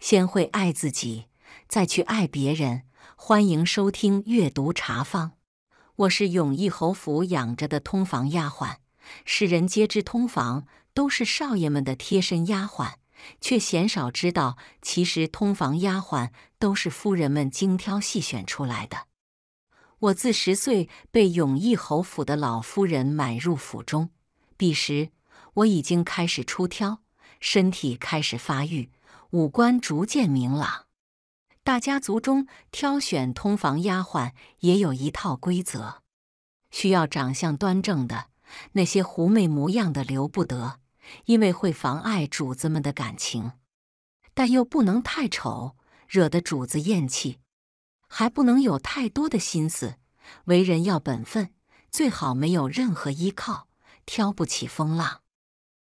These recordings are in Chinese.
先会爱自己，再去爱别人。欢迎收听《阅读茶坊》，我是永义侯府养着的通房丫鬟。世人皆知通房都是少爷们的贴身丫鬟，却鲜少知道，其实通房丫鬟都是夫人们精挑细选出来的。我自十岁被永义侯府的老夫人买入府中，彼时我已经开始出挑，身体开始发育。五官逐渐明朗，大家族中挑选通房丫鬟也有一套规则：需要长相端正的，那些狐媚模样的留不得，因为会妨碍主子们的感情；但又不能太丑，惹得主子厌弃；还不能有太多的心思，为人要本分，最好没有任何依靠，挑不起风浪；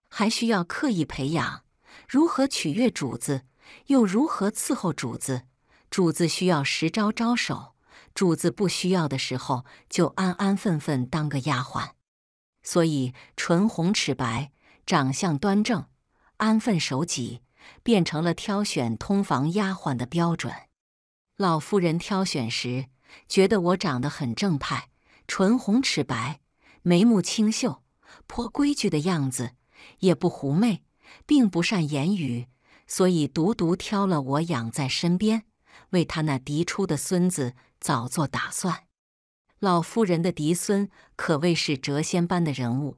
还需要刻意培养。如何取悦主子，又如何伺候主子？主子需要时招招手，主子不需要的时候就安安分分当个丫鬟。所以，唇红齿白、长相端正、安分守己，变成了挑选通房丫鬟的标准。老夫人挑选时觉得我长得很正派，唇红齿白，眉目清秀，颇规矩的样子，也不狐媚。并不善言语，所以独独挑了我养在身边，为他那嫡出的孙子早做打算。老夫人的嫡孙可谓是谪仙般的人物。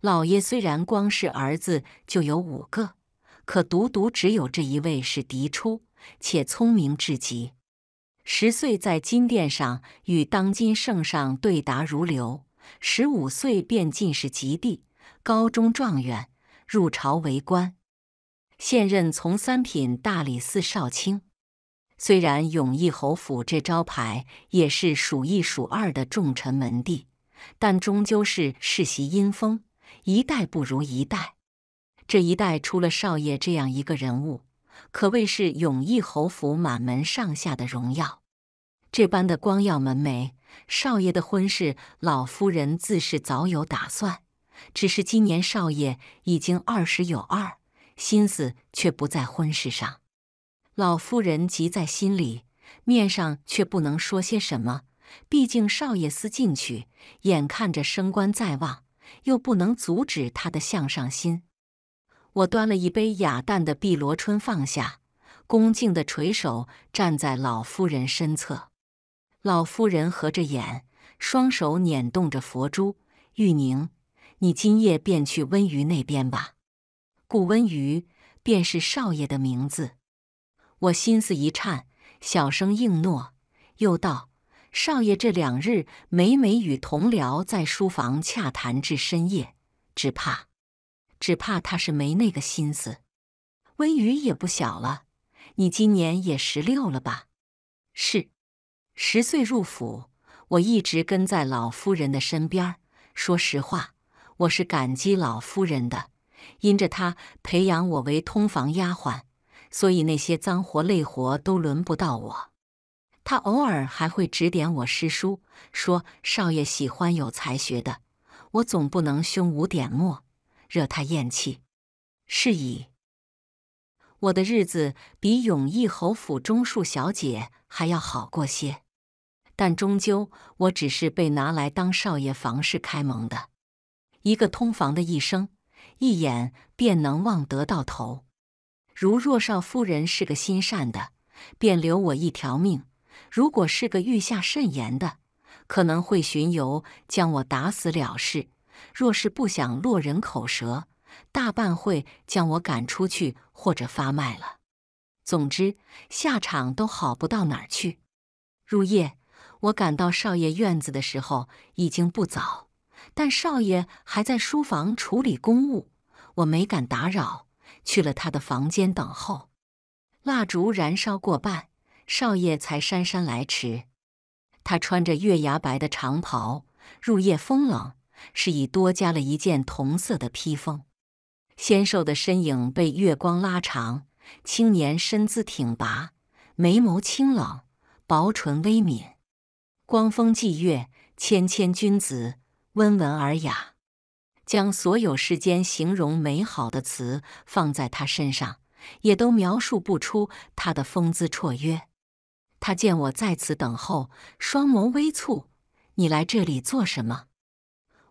老爷虽然光是儿子就有五个，可独独只有这一位是嫡出，且聪明至极。十岁在金殿上与当今圣上对答如流，十五岁便进士及第，高中状元。入朝为官，现任从三品大理寺少卿。虽然永义侯府这招牌也是数一数二的重臣门第，但终究是世袭阴风，一代不如一代。这一代出了少爷这样一个人物，可谓是永义侯府满门上下的荣耀。这般的光耀门楣，少爷的婚事，老夫人自是早有打算。只是今年少爷已经二十有二，心思却不在婚事上。老夫人急在心里，面上却不能说些什么。毕竟少爷思进取，眼看着升官在望，又不能阻止他的向上心。我端了一杯雅淡的碧螺春，放下，恭敬的垂手站在老夫人身侧。老夫人合着眼，双手捻动着佛珠，玉宁。你今夜便去温榆那边吧，顾温榆便是少爷的名字。我心思一颤，小声应诺，又道：“少爷这两日每每与同僚在书房洽谈至深夜，只怕，只怕他是没那个心思。温榆也不小了，你今年也十六了吧？”“是，十岁入府，我一直跟在老夫人的身边。说实话。”我是感激老夫人的，因着她培养我为通房丫鬟，所以那些脏活累活都轮不到我。她偶尔还会指点我诗书，说少爷喜欢有才学的，我总不能胸无点墨，惹他厌弃。是以，我的日子比永义侯府中树小姐还要好过些，但终究我只是被拿来当少爷房事开蒙的。一个通房的一生，一眼便能望得到头。如若少夫人是个心善的，便留我一条命；如果是个御下甚言的，可能会巡游将我打死了事。若是不想落人口舌，大半会将我赶出去或者发卖了。总之，下场都好不到哪儿去。入夜，我赶到少爷院子的时候，已经不早。但少爷还在书房处理公务，我没敢打扰，去了他的房间等候。蜡烛燃烧过半，少爷才姗姗来迟。他穿着月牙白的长袍，入夜风冷，是以多加了一件同色的披风。纤瘦的身影被月光拉长，青年身姿挺拔，眉眸清冷，薄唇微抿，光风霁月，谦谦君子。温文尔雅，将所有世间形容美好的词放在他身上，也都描述不出他的风姿绰约。他见我在此等候，双眸微蹙：“你来这里做什么？”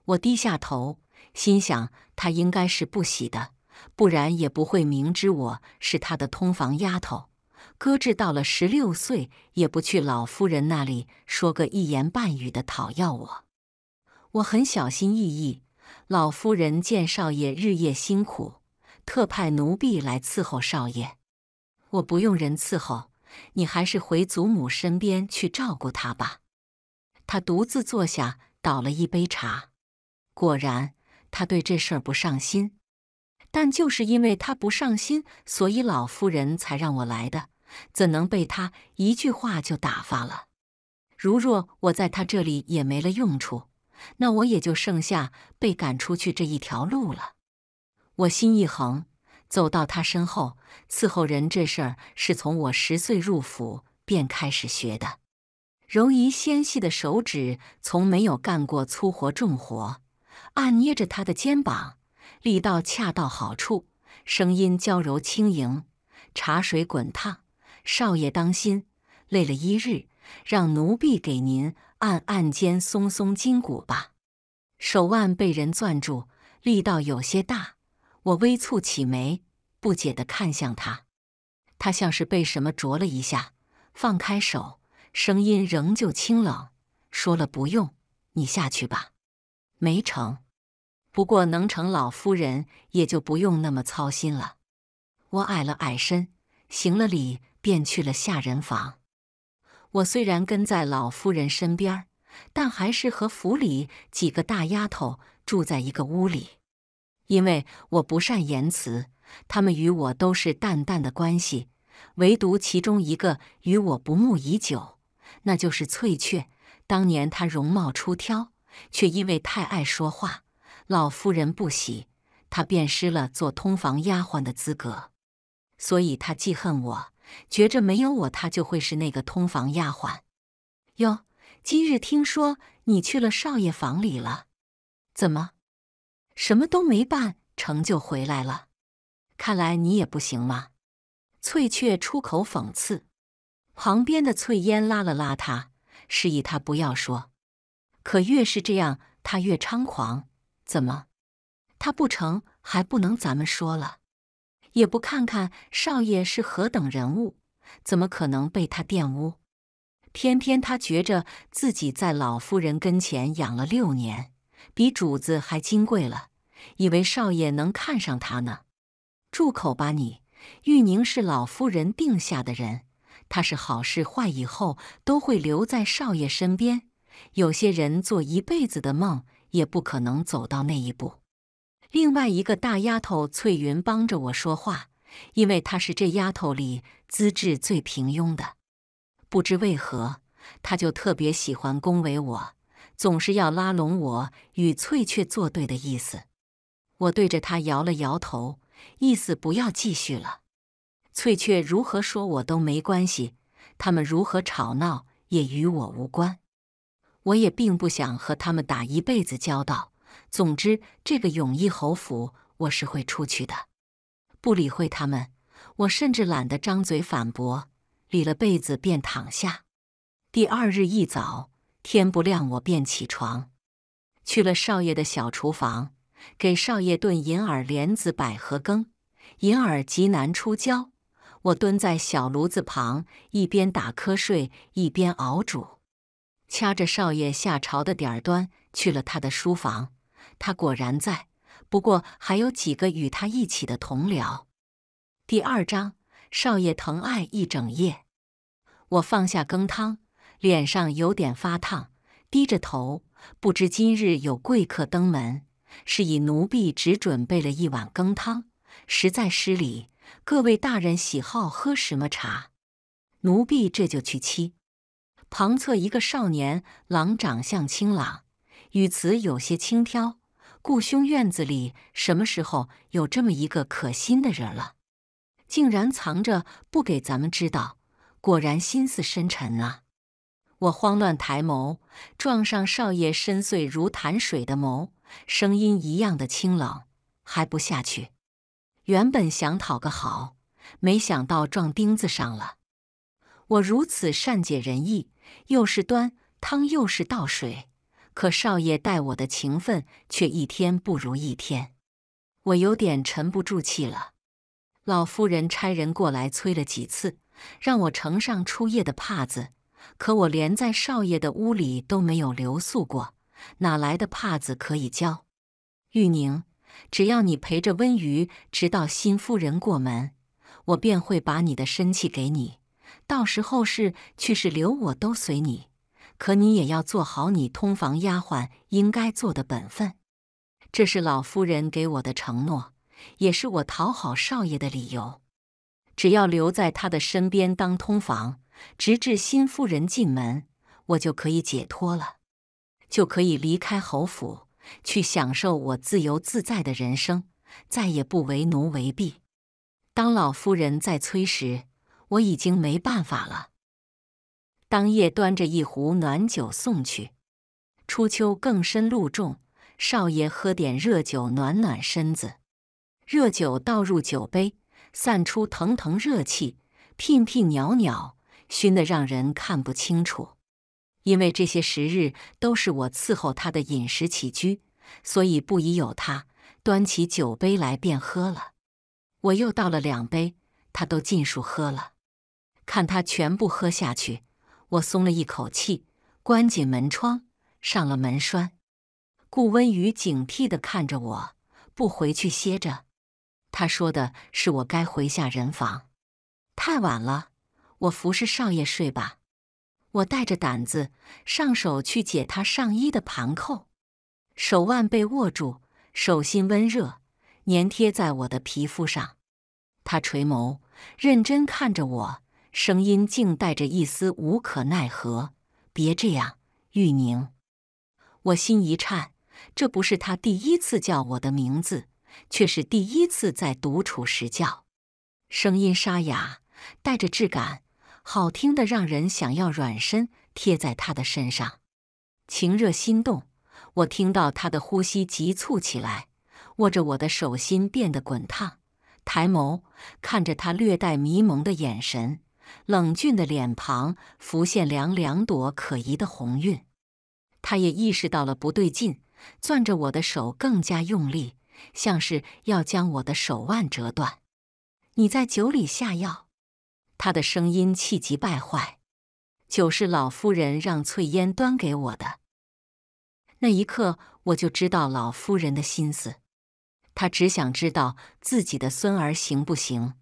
我低下头，心想他应该是不喜的，不然也不会明知我是他的通房丫头，搁置到了十六岁也不去老夫人那里说个一言半语的讨要我。我很小心翼翼。老夫人见少爷日夜辛苦，特派奴婢来伺候少爷。我不用人伺候，你还是回祖母身边去照顾她吧。她独自坐下，倒了一杯茶。果然，她对这事儿不上心。但就是因为她不上心，所以老夫人才让我来的。怎能被她一句话就打发了？如若我在她这里也没了用处。那我也就剩下被赶出去这一条路了。我心一横，走到他身后伺候人这事儿，是从我十岁入府便开始学的。柔仪纤细的手指从没有干过粗活重活，按捏着他的肩膀，力道恰到好处，声音娇柔轻盈。茶水滚烫，少爷当心，累了一日，让奴婢给您。暗暗间松松筋骨吧，手腕被人攥住，力道有些大。我微蹙起眉，不解地看向他。他像是被什么啄了一下，放开手，声音仍旧清冷，说了：“不用你下去吧。”没成，不过能成，老夫人也就不用那么操心了。我矮了矮身，行了礼，便去了下人房。我虽然跟在老夫人身边，但还是和府里几个大丫头住在一个屋里。因为我不善言辞，她们与我都是淡淡的关系。唯独其中一个与我不睦已久，那就是翠雀。当年她容貌出挑，却因为太爱说话，老夫人不喜，她便失了做通房丫鬟的资格，所以她记恨我。觉着没有我，他就会是那个通房丫鬟。哟，今日听说你去了少爷房里了，怎么？什么都没办成就回来了？看来你也不行嘛。翠雀出口讽刺，旁边的翠烟拉了拉她，示意她不要说。可越是这样，她越猖狂。怎么？她不成还不能咱们说了？也不看看少爷是何等人物，怎么可能被他玷污？偏偏他觉着自己在老夫人跟前养了六年，比主子还金贵了，以为少爷能看上他呢？住口吧你！玉宁是老夫人定下的人，他是好是坏，以后都会留在少爷身边。有些人做一辈子的梦，也不可能走到那一步。另外一个大丫头翠云帮着我说话，因为她是这丫头里资质最平庸的。不知为何，她就特别喜欢恭维我，总是要拉拢我与翠雀作对的意思。我对着她摇了摇头，意思不要继续了。翠雀如何说我都没关系，他们如何吵闹也与我无关。我也并不想和他们打一辈子交道。总之，这个永义侯府我是会出去的，不理会他们。我甚至懒得张嘴反驳，理了被子便躺下。第二日一早，天不亮我便起床，去了少爷的小厨房，给少爷炖银耳莲子百合羹。银耳极难出胶，我蹲在小炉子旁，一边打瞌睡一边熬煮，掐着少爷下朝的点儿端去了他的书房。他果然在，不过还有几个与他一起的同僚。第二章，少爷疼爱一整夜。我放下羹汤，脸上有点发烫，低着头，不知今日有贵客登门，是以奴婢只准备了一碗羹汤，实在失礼。各位大人喜好喝什么茶？奴婢这就去沏。旁侧一个少年郎，长相清朗，语词有些轻佻。顾兄院子里什么时候有这么一个可心的人了？竟然藏着不给咱们知道，果然心思深沉啊！我慌乱抬眸，撞上少爷深邃如潭水的眸，声音一样的清冷，还不下去？原本想讨个好，没想到撞钉子上了。我如此善解人意，又是端汤又是倒水。可少爷待我的情分却一天不如一天，我有点沉不住气了。老夫人差人过来催了几次，让我呈上初夜的帕子，可我连在少爷的屋里都没有留宿过，哪来的帕子可以交？玉宁，只要你陪着温瑜直到新夫人过门，我便会把你的身契给你，到时候是去是留，我都随你。可你也要做好你通房丫鬟应该做的本分，这是老夫人给我的承诺，也是我讨好少爷的理由。只要留在他的身边当通房，直至新夫人进门，我就可以解脱了，就可以离开侯府，去享受我自由自在的人生，再也不为奴为婢。当老夫人在催时，我已经没办法了。当夜端着一壶暖酒送去，初秋更深露重，少爷喝点热酒暖暖身子。热酒倒入酒杯，散出腾腾热气，聘聘袅袅，熏得让人看不清楚。因为这些时日都是我伺候他的饮食起居，所以不宜有他，端起酒杯来便喝了。我又倒了两杯，他都尽数喝了。看他全部喝下去。我松了一口气，关紧门窗，上了门栓。顾温雨警惕地看着我，不回去歇着。他说的是我该回下人房。太晚了，我服侍少爷睡吧。我带着胆子，上手去解他上衣的盘扣，手腕被握住，手心温热，粘贴在我的皮肤上。他垂眸，认真看着我。声音竟带着一丝无可奈何，别这样，玉宁。我心一颤，这不是他第一次叫我的名字，却是第一次在独处时叫。声音沙哑，带着质感，好听的让人想要软身贴在他的身上，情热心动。我听到他的呼吸急促起来，握着我的手心变得滚烫，抬眸看着他略带迷蒙的眼神。冷峻的脸庞浮现两两朵可疑的红晕，他也意识到了不对劲，攥着我的手更加用力，像是要将我的手腕折断。你在酒里下药？他的声音气急败坏。酒是老夫人让翠烟端给我的，那一刻我就知道老夫人的心思，她只想知道自己的孙儿行不行。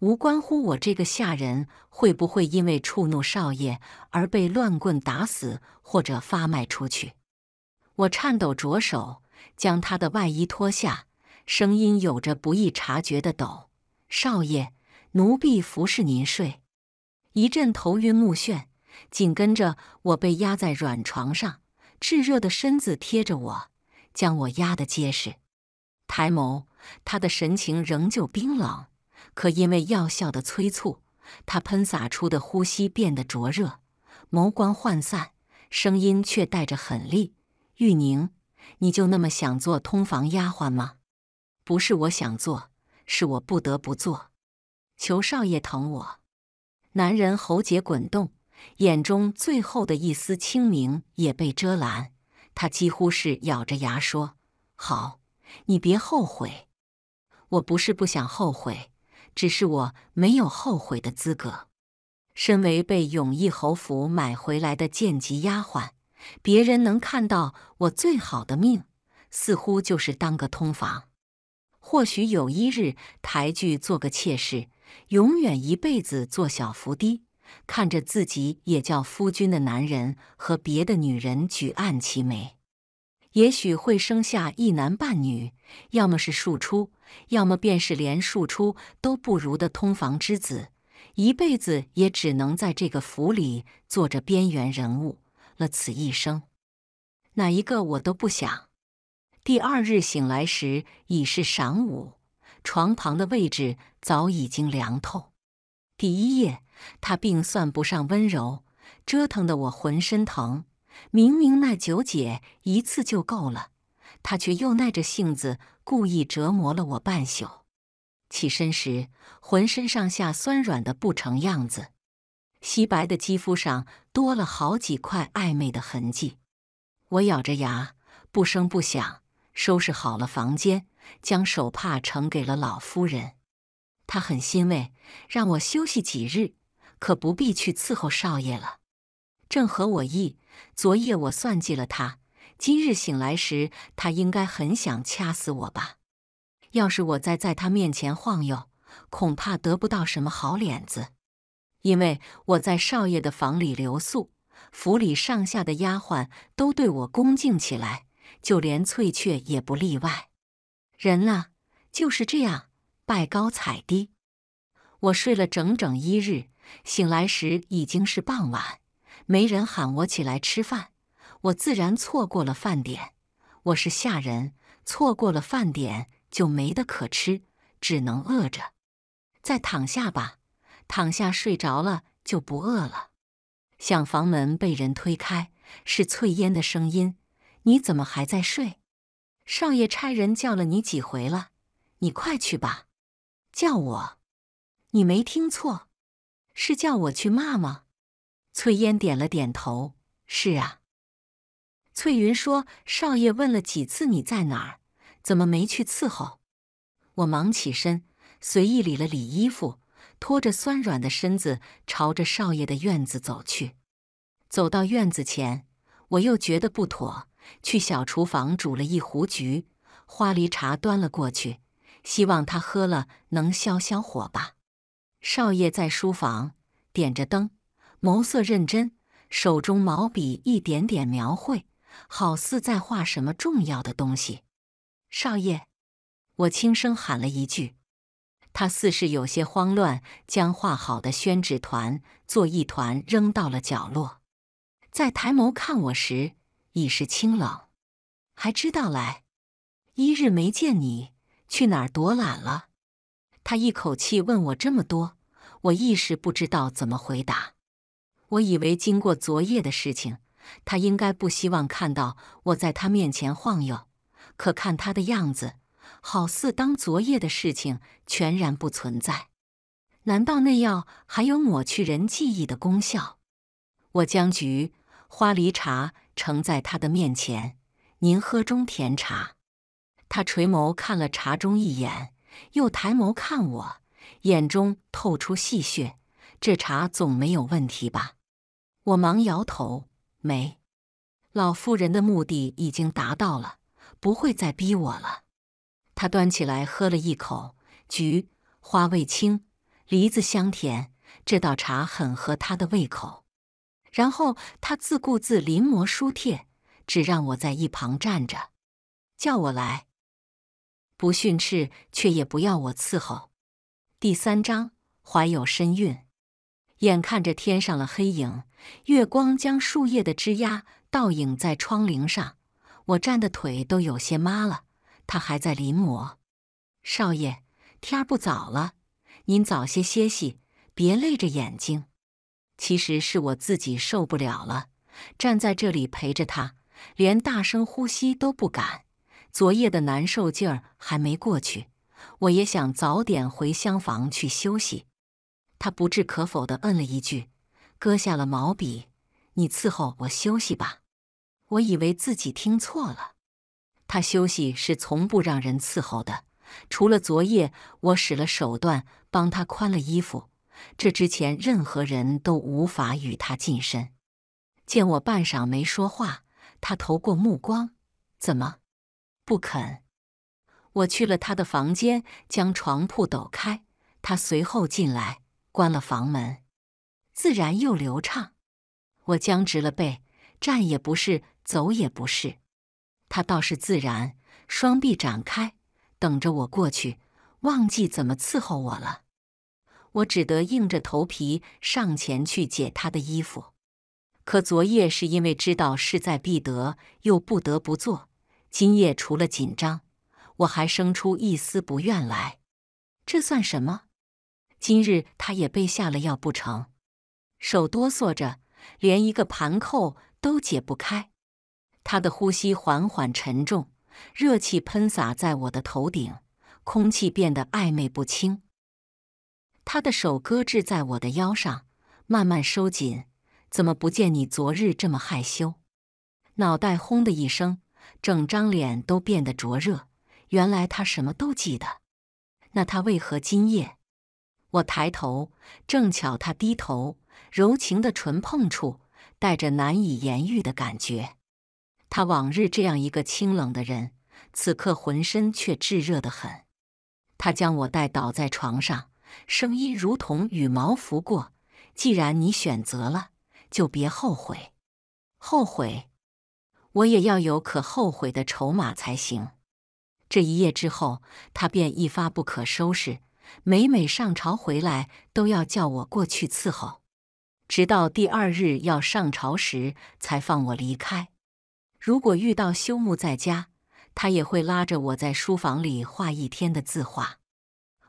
无关乎我这个下人会不会因为触怒少爷而被乱棍打死或者发卖出去。我颤抖着手将他的外衣脱下，声音有着不易察觉的抖。少爷，奴婢服侍您睡。一阵头晕目眩，紧跟着我被压在软床上，炙热的身子贴着我，将我压得结实。抬眸，他的神情仍旧冰冷。可因为药效的催促，他喷洒出的呼吸变得灼热，眸光涣散，声音却带着狠厉：“玉宁，你就那么想做通房丫鬟吗？不是我想做，是我不得不做。求少爷疼我。”男人喉结滚动，眼中最后的一丝清明也被遮拦。他几乎是咬着牙说：“好，你别后悔。我不是不想后悔。”只是我没有后悔的资格。身为被永义侯府买回来的贱籍丫鬟，别人能看到我最好的命，似乎就是当个通房。或许有一日抬举做个妾室，永远一辈子做小伏低，看着自己也叫夫君的男人和别的女人举案齐眉，也许会生下一男半女，要么是庶出。要么便是连庶出都不如的通房之子，一辈子也只能在这个府里做着边缘人物了。此一生，哪一个我都不想。第二日醒来时已是晌午，床旁的位置早已经凉透。第一夜他并算不上温柔，折腾得我浑身疼。明明那九姐一次就够了。他却又耐着性子，故意折磨了我半宿。起身时，浑身上下酸软的不成样子，皙白的肌肤上多了好几块暧昧的痕迹。我咬着牙，不声不响，收拾好了房间，将手帕呈给了老夫人。她很欣慰，让我休息几日，可不必去伺候少爷了，正合我意。昨夜我算计了他。今日醒来时，他应该很想掐死我吧？要是我再在他面前晃悠，恐怕得不到什么好脸子。因为我在少爷的房里留宿，府里上下的丫鬟都对我恭敬起来，就连翠雀也不例外。人啊，就是这样，拜高踩低。我睡了整整一日，醒来时已经是傍晚，没人喊我起来吃饭。我自然错过了饭点，我是下人，错过了饭点就没得可吃，只能饿着。再躺下吧，躺下睡着了就不饿了。想房门被人推开，是翠烟的声音。你怎么还在睡？少爷差人叫了你几回了，你快去吧。叫我？你没听错，是叫我去骂吗？翠烟点了点头。是啊。翠云说：“少爷问了几次你在哪儿，怎么没去伺候？”我忙起身，随意理了理衣服，拖着酸软的身子朝着少爷的院子走去。走到院子前，我又觉得不妥，去小厨房煮了一壶菊花梨茶，端了过去，希望他喝了能消消火吧。少爷在书房，点着灯，眸色认真，手中毛笔一点点描绘。好似在画什么重要的东西，少爷，我轻声喊了一句。他似是有些慌乱，将画好的宣纸团做一团扔到了角落。在抬眸看我时，已是清冷，还知道来。一日没见你，去哪儿躲懒了？他一口气问我这么多，我一时不知道怎么回答。我以为经过昨夜的事情。他应该不希望看到我在他面前晃悠，可看他的样子，好似当昨夜的事情全然不存在。难道那药还有抹去人记忆的功效？我将菊花梨茶盛在他的面前，您喝中甜茶。他垂眸看了茶中一眼，又抬眸看我，眼中透出戏谑。这茶总没有问题吧？我忙摇头。没，老妇人的目的已经达到了，不会再逼我了。她端起来喝了一口，菊花味清，梨子香甜，这道茶很合她的胃口。然后她自顾自临摹书帖，只让我在一旁站着，叫我来，不训斥，却也不要我伺候。第三章，怀有身孕。眼看着天上了黑影，月光将树叶的枝桠倒影在窗棂上，我站的腿都有些麻了。他还在临摹，少爷，天儿不早了，您早些歇息，别累着眼睛。其实是我自己受不了了，站在这里陪着他，连大声呼吸都不敢。昨夜的难受劲儿还没过去，我也想早点回厢房去休息。他不置可否的嗯了一句，搁下了毛笔。你伺候我休息吧。我以为自己听错了。他休息是从不让人伺候的，除了昨夜我使了手段帮他宽了衣服。这之前任何人都无法与他近身。见我半晌没说话，他投过目光，怎么不肯？我去了他的房间，将床铺抖开，他随后进来。关了房门，自然又流畅。我僵直了背，站也不是，走也不是。他倒是自然，双臂展开，等着我过去。忘记怎么伺候我了，我只得硬着头皮上前去解他的衣服。可昨夜是因为知道势在必得，又不得不做。今夜除了紧张，我还生出一丝不愿来。这算什么？今日他也被下了药不成？手哆嗦着，连一个盘扣都解不开。他的呼吸缓缓沉重，热气喷洒在我的头顶，空气变得暧昧不清。他的手搁置在我的腰上，慢慢收紧。怎么不见你昨日这么害羞？脑袋轰的一声，整张脸都变得灼热。原来他什么都记得。那他为何今夜？我抬头，正巧他低头，柔情的唇碰触，带着难以言喻的感觉。他往日这样一个清冷的人，此刻浑身却炙热的很。他将我带倒在床上，声音如同羽毛拂过：“既然你选择了，就别后悔。后悔，我也要有可后悔的筹码才行。”这一夜之后，他便一发不可收拾。每每上朝回来，都要叫我过去伺候，直到第二日要上朝时才放我离开。如果遇到休沐在家，他也会拉着我在书房里画一天的字画。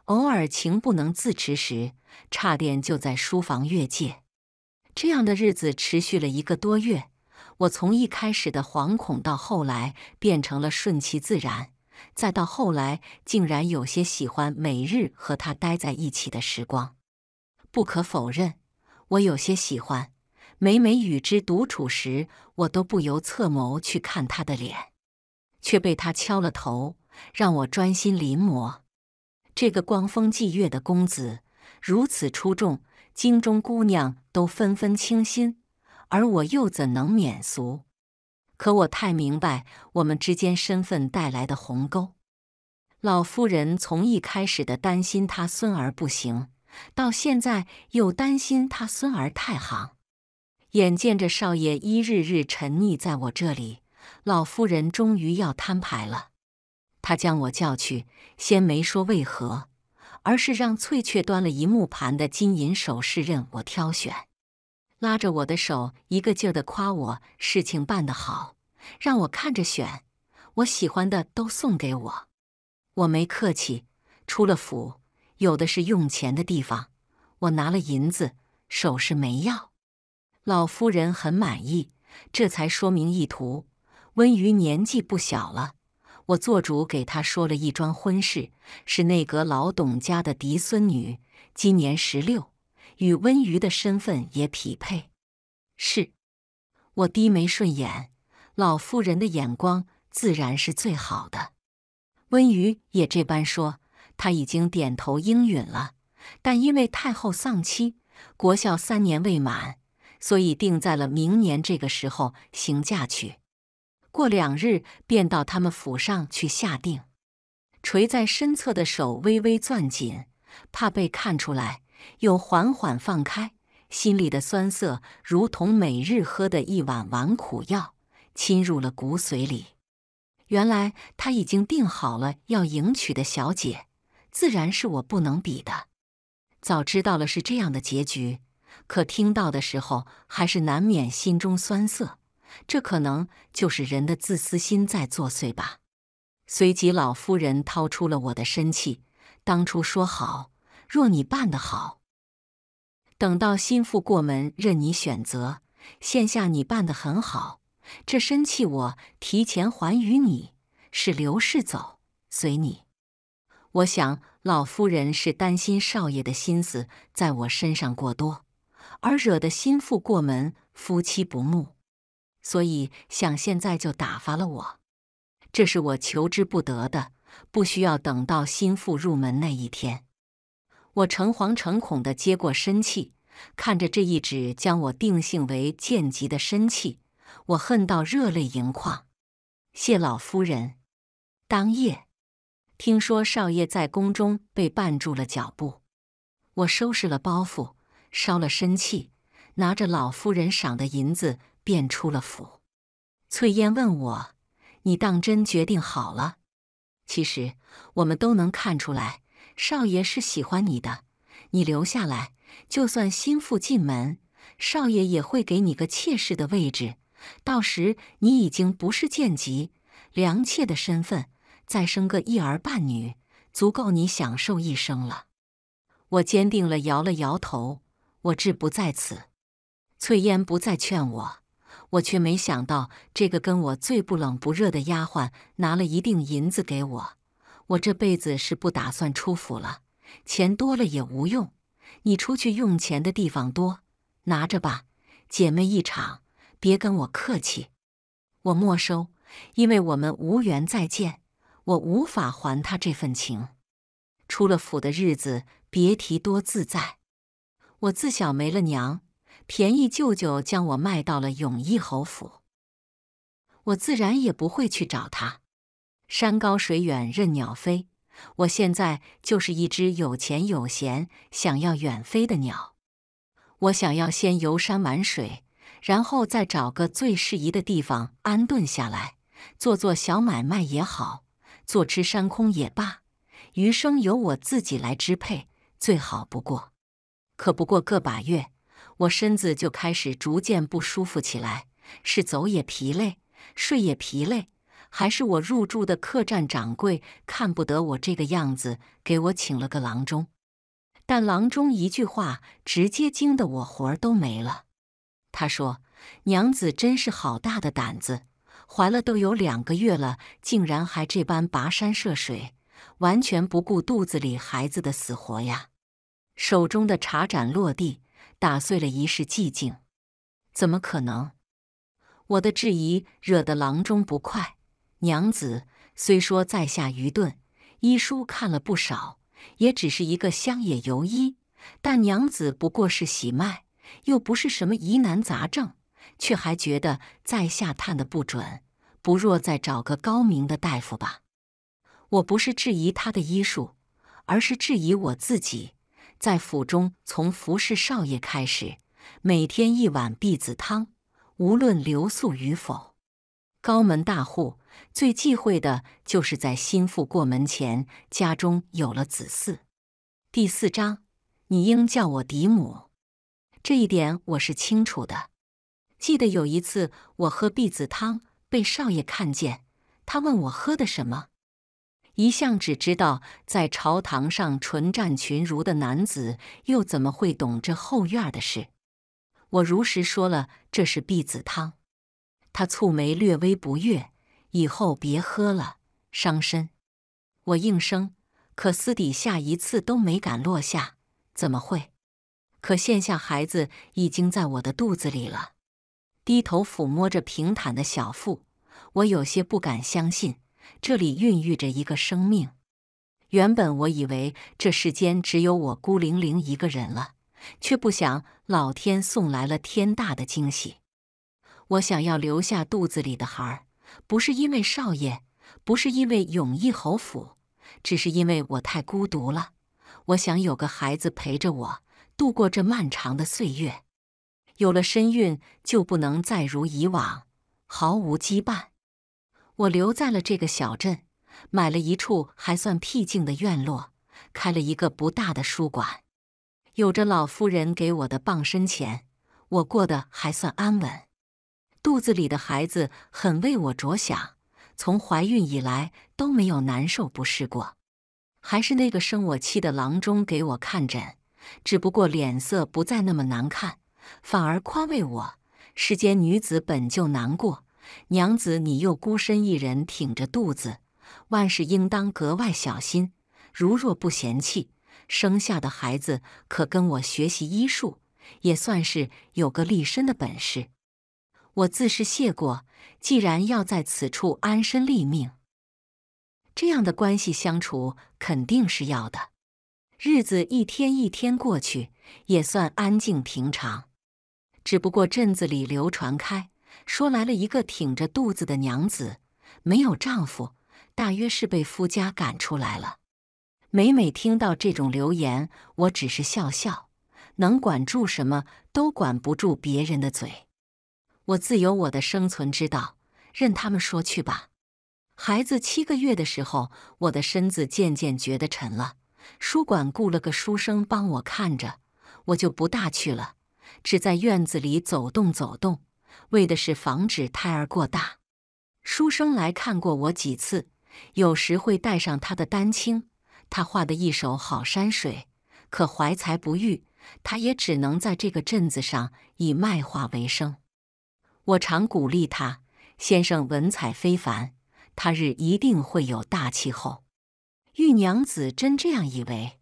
偶尔情不能自持时，差点就在书房越界。这样的日子持续了一个多月，我从一开始的惶恐，到后来变成了顺其自然。再到后来，竟然有些喜欢每日和他待在一起的时光。不可否认，我有些喜欢。每每与之独处时，我都不由侧眸去看他的脸，却被他敲了头，让我专心临摹。这个光风霁月的公子如此出众，京中姑娘都纷纷倾心，而我又怎能免俗？可我太明白我们之间身份带来的鸿沟。老夫人从一开始的担心他孙儿不行，到现在又担心他孙儿太行，眼见着少爷一日日沉溺在我这里，老夫人终于要摊牌了。她将我叫去，先没说为何，而是让翠雀端了一木盘的金银首饰任我挑选。拉着我的手，一个劲儿的夸我事情办得好，让我看着选，我喜欢的都送给我。我没客气，出了府，有的是用钱的地方。我拿了银子，首饰没要。老夫人很满意，这才说明意图。温瑜年纪不小了，我做主给他说了一桩婚事，是内阁老董家的嫡孙女，今年十六。与温瑜的身份也匹配，是。我低眉顺眼，老夫人的眼光自然是最好的。温瑜也这般说，他已经点头应允了。但因为太后丧妻，国孝三年未满，所以定在了明年这个时候行嫁娶。过两日便到他们府上去下定。垂在身侧的手微微攥紧，怕被看出来。又缓缓放开，心里的酸涩如同每日喝的一碗碗苦药，侵入了骨髓里。原来他已经定好了要迎娶的小姐，自然是我不能比的。早知道了是这样的结局，可听到的时候，还是难免心中酸涩。这可能就是人的自私心在作祟吧。随即，老夫人掏出了我的身契，当初说好。若你办得好，等到心腹过门，任你选择。现下你办得很好，这身契我提前还与你。是刘氏走，随你。我想老夫人是担心少爷的心思在我身上过多，而惹得心腹过门，夫妻不睦，所以想现在就打发了我。这是我求之不得的，不需要等到心腹入门那一天。我诚惶诚恐地接过身契，看着这一纸将我定性为贱籍的身契，我恨到热泪盈眶。谢老夫人。当夜，听说少爷在宫中被绊住了脚步，我收拾了包袱，烧了身契，拿着老夫人赏的银子便出了府。翠烟问我：“你当真决定好了？”其实我们都能看出来。少爷是喜欢你的，你留下来，就算心腹进门，少爷也会给你个妾室的位置。到时你已经不是贱籍良妾的身份，再生个一儿半女，足够你享受一生了。我坚定了，摇了摇头，我志不在此。翠烟不再劝我，我却没想到，这个跟我最不冷不热的丫鬟拿了一锭银子给我。我这辈子是不打算出府了，钱多了也无用。你出去用钱的地方多，拿着吧，姐妹一场，别跟我客气。我没收，因为我们无缘再见，我无法还他这份情。出了府的日子，别提多自在。我自小没了娘，便宜舅舅将我卖到了永义侯府，我自然也不会去找他。山高水远任鸟飞，我现在就是一只有钱有闲、想要远飞的鸟。我想要先游山玩水，然后再找个最适宜的地方安顿下来，做做小买卖也好，坐吃山空也罢，余生由我自己来支配，最好不过。可不过个把月，我身子就开始逐渐不舒服起来，是走也疲累，睡也疲累。还是我入住的客栈掌柜看不得我这个样子，给我请了个郎中。但郎中一句话，直接惊得我儿都没了。他说：“娘子真是好大的胆子，怀了都有两个月了，竟然还这般跋山涉水，完全不顾肚子里孩子的死活呀！”手中的茶盏落地，打碎了一室寂静。怎么可能？我的质疑惹得郎中不快。娘子虽说在下愚钝，医书看了不少，也只是一个乡野游医，但娘子不过是喜脉，又不是什么疑难杂症，却还觉得在下探的不准，不若再找个高明的大夫吧。我不是质疑他的医术，而是质疑我自己。在府中，从服侍少爷开始，每天一碗避子汤，无论留宿与否，高门大户。最忌讳的就是在新妇过门前家中有了子嗣。第四章，你应叫我嫡母，这一点我是清楚的。记得有一次我喝避子汤，被少爷看见，他问我喝的什么。一向只知道在朝堂上唇战群儒的男子，又怎么会懂这后院的事？我如实说了，这是避子汤。他蹙眉，略微不悦。以后别喝了，伤身。我应声，可私底下一次都没敢落下。怎么会？可现下孩子已经在我的肚子里了。低头抚摸着平坦的小腹，我有些不敢相信，这里孕育着一个生命。原本我以为这世间只有我孤零零一个人了，却不想老天送来了天大的惊喜。我想要留下肚子里的孩儿。不是因为少爷，不是因为永义侯府，只是因为我太孤独了。我想有个孩子陪着我度过这漫长的岁月。有了身孕，就不能再如以往毫无羁绊。我留在了这个小镇，买了一处还算僻静的院落，开了一个不大的书馆。有着老夫人给我的傍身钱，我过得还算安稳。肚子里的孩子很为我着想，从怀孕以来都没有难受不适过。还是那个生我气的郎中给我看诊，只不过脸色不再那么难看，反而宽慰我：世间女子本就难过，娘子你又孤身一人，挺着肚子，万事应当格外小心。如若不嫌弃，生下的孩子可跟我学习医术，也算是有个立身的本事。我自是谢过，既然要在此处安身立命，这样的关系相处肯定是要的。日子一天一天过去，也算安静平常。只不过镇子里流传开，说来了一个挺着肚子的娘子，没有丈夫，大约是被夫家赶出来了。每每听到这种流言，我只是笑笑，能管住什么都管不住别人的嘴。我自有我的生存之道，任他们说去吧。孩子七个月的时候，我的身子渐渐觉得沉了。书馆雇了个书生帮我看着，我就不大去了，只在院子里走动走动，为的是防止胎儿过大。书生来看过我几次，有时会带上他的丹青。他画的一手好山水，可怀才不遇，他也只能在这个镇子上以卖画为生。我常鼓励他，先生文采非凡，他日一定会有大气候。玉娘子真这样以为，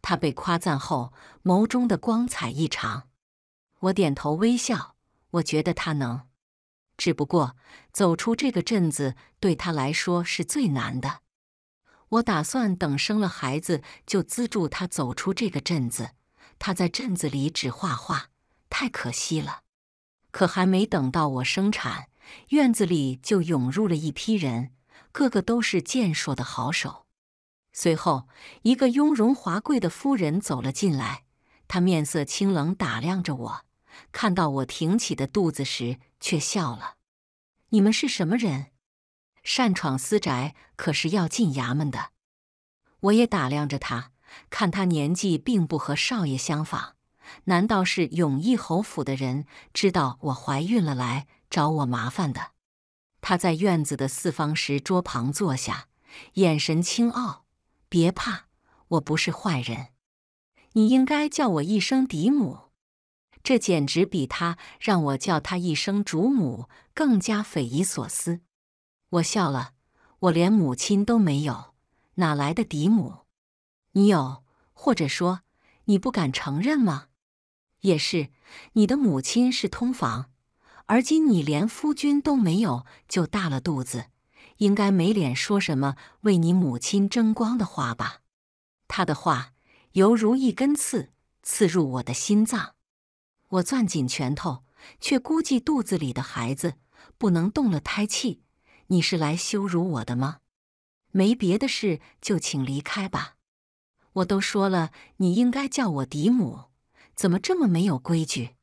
他被夸赞后眸中的光彩异常。我点头微笑，我觉得他能，只不过走出这个镇子对他来说是最难的。我打算等生了孩子就资助他走出这个镇子。他在镇子里只画画，太可惜了。可还没等到我生产，院子里就涌入了一批人，个个都是健硕的好手。随后，一个雍容华贵的夫人走了进来，她面色清冷，打量着我。看到我挺起的肚子时，却笑了：“你们是什么人？擅闯私宅，可是要进衙门的。”我也打量着他，看他年纪并不和少爷相仿。难道是永义侯府的人知道我怀孕了来找我麻烦的？他在院子的四方石桌旁坐下，眼神清傲。别怕，我不是坏人。你应该叫我一声嫡母。这简直比他让我叫他一声主母更加匪夷所思。我笑了，我连母亲都没有，哪来的嫡母？你有，或者说你不敢承认吗？也是，你的母亲是通房，而今你连夫君都没有，就大了肚子，应该没脸说什么为你母亲争光的话吧？他的话犹如一根刺，刺入我的心脏。我攥紧拳头，却估计肚子里的孩子不能动了胎气。你是来羞辱我的吗？没别的事，就请离开吧。我都说了，你应该叫我嫡母。怎么这么没有规矩？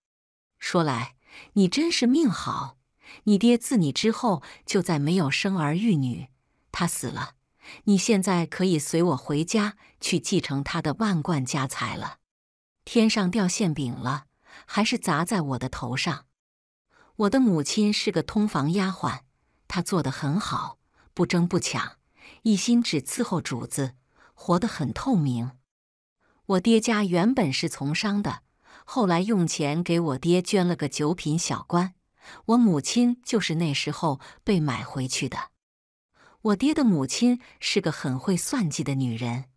说来，你真是命好。你爹自你之后就再没有生儿育女。他死了，你现在可以随我回家去继承他的万贯家财了。天上掉馅饼了，还是砸在我的头上。我的母亲是个通房丫鬟，她做得很好，不争不抢，一心只伺候主子，活得很透明。我爹家原本是从商的。后来用钱给我爹捐了个九品小官，我母亲就是那时候被买回去的。我爹的母亲是个很会算计的女人，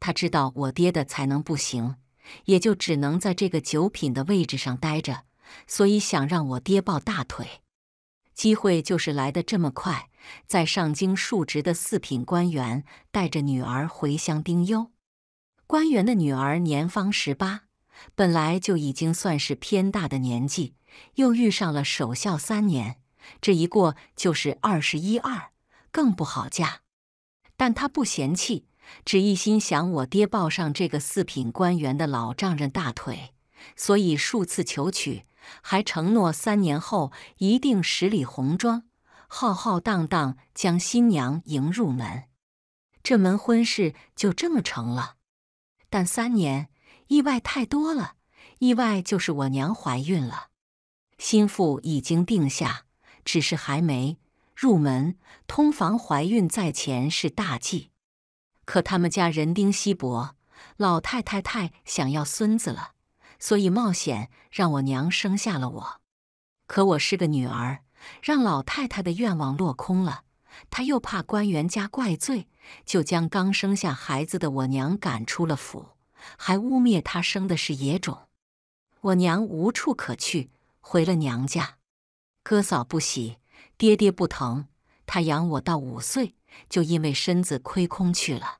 她知道我爹的才能不行，也就只能在这个九品的位置上待着，所以想让我爹抱大腿。机会就是来的这么快，在上京述职的四品官员带着女儿回乡丁忧，官员的女儿年方十八。本来就已经算是偏大的年纪，又遇上了守孝三年，这一过就是二十一二，更不好嫁。但他不嫌弃，只一心想我爹抱上这个四品官员的老丈人大腿，所以数次求娶，还承诺三年后一定十里红妆，浩浩荡荡将新娘迎入门。这门婚事就这么成了。但三年。意外太多了，意外就是我娘怀孕了，心腹已经定下，只是还没入门通房怀孕在前是大忌，可他们家人丁稀薄，老太太太想要孙子了，所以冒险让我娘生下了我。可我是个女儿，让老太太的愿望落空了，她又怕官员家怪罪，就将刚生下孩子的我娘赶出了府。还污蔑他生的是野种，我娘无处可去，回了娘家，哥嫂不喜，爹爹不疼，他养我到五岁，就因为身子亏空去了。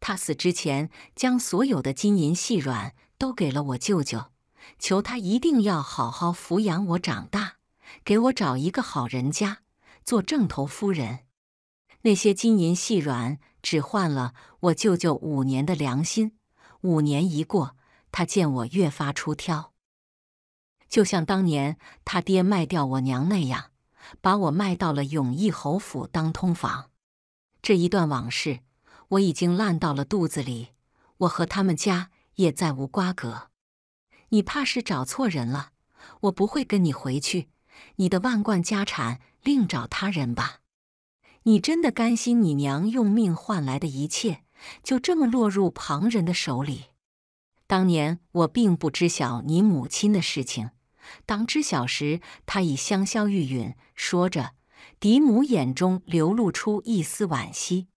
他死之前，将所有的金银细软都给了我舅舅，求他一定要好好抚养我长大，给我找一个好人家做正头夫人。那些金银细软，只换了我舅舅五年的良心。五年一过，他见我越发出挑，就像当年他爹卖掉我娘那样，把我卖到了永义侯府当通房。这一段往事我已经烂到了肚子里，我和他们家也再无瓜葛。你怕是找错人了，我不会跟你回去。你的万贯家产，另找他人吧。你真的甘心你娘用命换来的一切？就这么落入旁人的手里。当年我并不知晓你母亲的事情，当知晓时，她已香消玉殒。说着，嫡母眼中流露出一丝惋惜。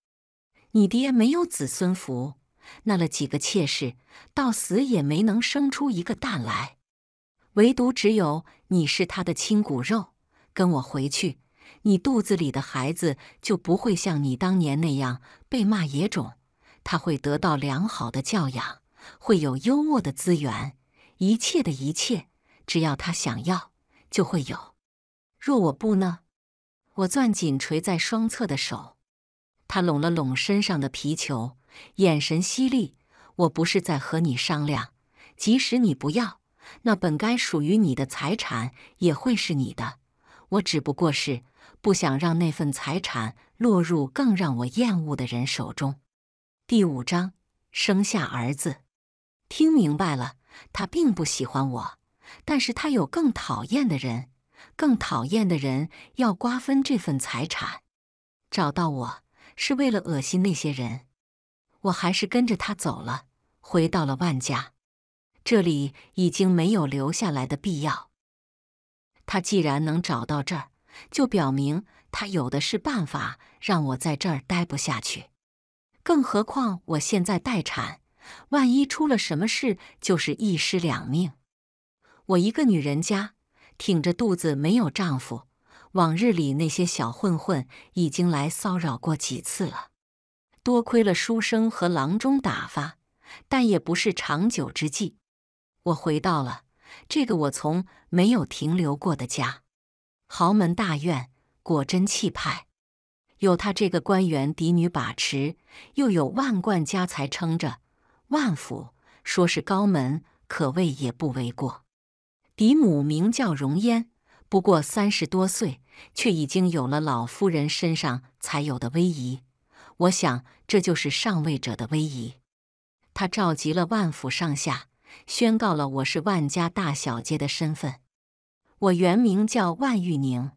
你爹没有子孙福，纳了几个妾室，到死也没能生出一个蛋来。唯独只有你是他的亲骨肉。跟我回去，你肚子里的孩子就不会像你当年那样被骂野种。他会得到良好的教养，会有优渥的资源，一切的一切，只要他想要就会有。若我不呢？我攥紧垂在双侧的手，他拢了拢身上的皮球，眼神犀利。我不是在和你商量，即使你不要，那本该属于你的财产也会是你的。我只不过是不想让那份财产落入更让我厌恶的人手中。第五章，生下儿子。听明白了，他并不喜欢我，但是他有更讨厌的人，更讨厌的人要瓜分这份财产。找到我，是为了恶心那些人。我还是跟着他走了，回到了万家。这里已经没有留下来的必要。他既然能找到这儿，就表明他有的是办法，让我在这儿待不下去。更何况我现在待产，万一出了什么事，就是一尸两命。我一个女人家，挺着肚子没有丈夫，往日里那些小混混已经来骚扰过几次了。多亏了书生和郎中打发，但也不是长久之计。我回到了这个我从没有停留过的家，豪门大院，果真气派。有他这个官员嫡女把持，又有万贯家财撑着，万府说是高门，可谓也不为过。嫡母名叫容烟，不过三十多岁，却已经有了老夫人身上才有的威仪。我想这就是上位者的威仪。他召集了万府上下，宣告了我是万家大小姐的身份。我原名叫万玉宁。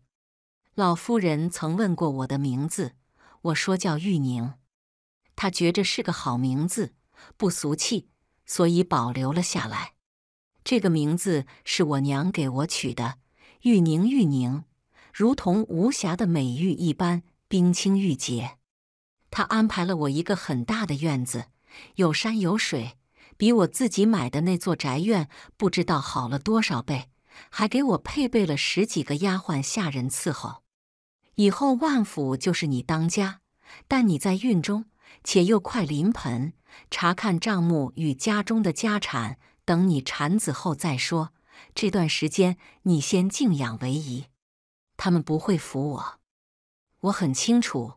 老夫人曾问过我的名字，我说叫玉宁，她觉着是个好名字，不俗气，所以保留了下来。这个名字是我娘给我取的，玉宁玉宁，如同无瑕的美玉一般，冰清玉洁。她安排了我一个很大的院子，有山有水，比我自己买的那座宅院不知道好了多少倍，还给我配备了十几个丫鬟下人伺候。以后万府就是你当家，但你在孕中，且又快临盆，查看账目与家中的家产，等你产子后再说。这段时间你先静养为宜。他们不会服我，我很清楚。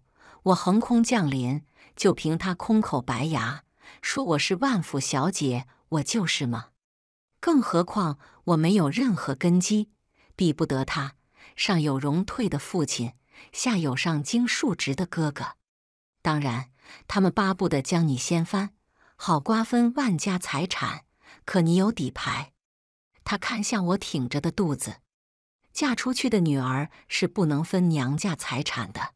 我横空降临，就凭他空口白牙说我是万府小姐，我就是吗？更何况我没有任何根基，比不得他，尚有荣退的父亲。下有上京述职的哥哥，当然，他们巴不得将你掀翻，好瓜分万家财产。可你有底牌。他看向我挺着的肚子，嫁出去的女儿是不能分娘家财产的。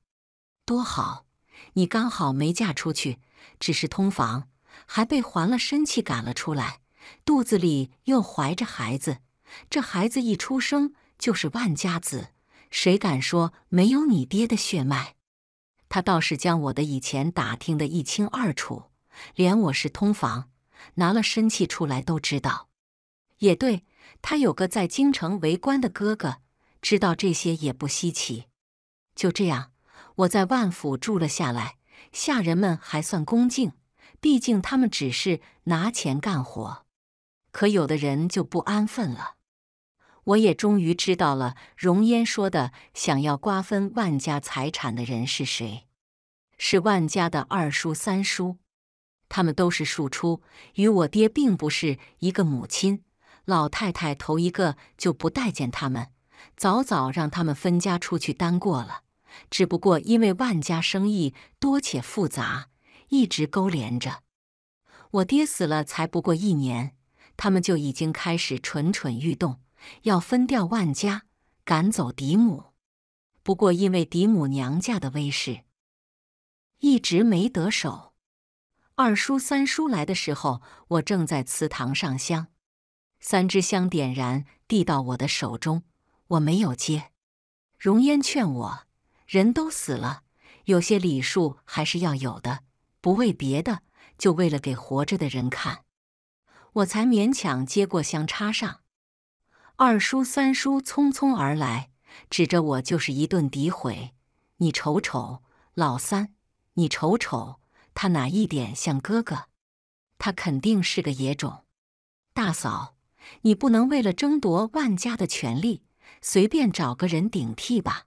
多好，你刚好没嫁出去，只是通房，还被还了身契赶了出来，肚子里又怀着孩子，这孩子一出生就是万家子。谁敢说没有你爹的血脉？他倒是将我的以前打听得一清二楚，连我是通房拿了身契出来都知道。也对，他有个在京城为官的哥哥，知道这些也不稀奇。就这样，我在万府住了下来，下人们还算恭敬，毕竟他们只是拿钱干活。可有的人就不安分了。我也终于知道了，容烟说的想要瓜分万家财产的人是谁？是万家的二叔、三叔，他们都是庶出，与我爹并不是一个母亲。老太太头一个就不待见他们，早早让他们分家出去单过了。只不过因为万家生意多且复杂，一直勾连着。我爹死了才不过一年，他们就已经开始蠢蠢欲动。要分掉万家，赶走嫡母。不过因为嫡母娘家的威势，一直没得手。二叔、三叔来的时候，我正在祠堂上香。三支香点燃，递到我的手中，我没有接。容烟劝我，人都死了，有些礼数还是要有的，不为别的，就为了给活着的人看。我才勉强接过香，插上。二叔、三叔匆匆而来，指着我就是一顿诋毁：“你瞅瞅老三，你瞅瞅他哪一点像哥哥？他肯定是个野种！”大嫂，你不能为了争夺万家的权利，随便找个人顶替吧？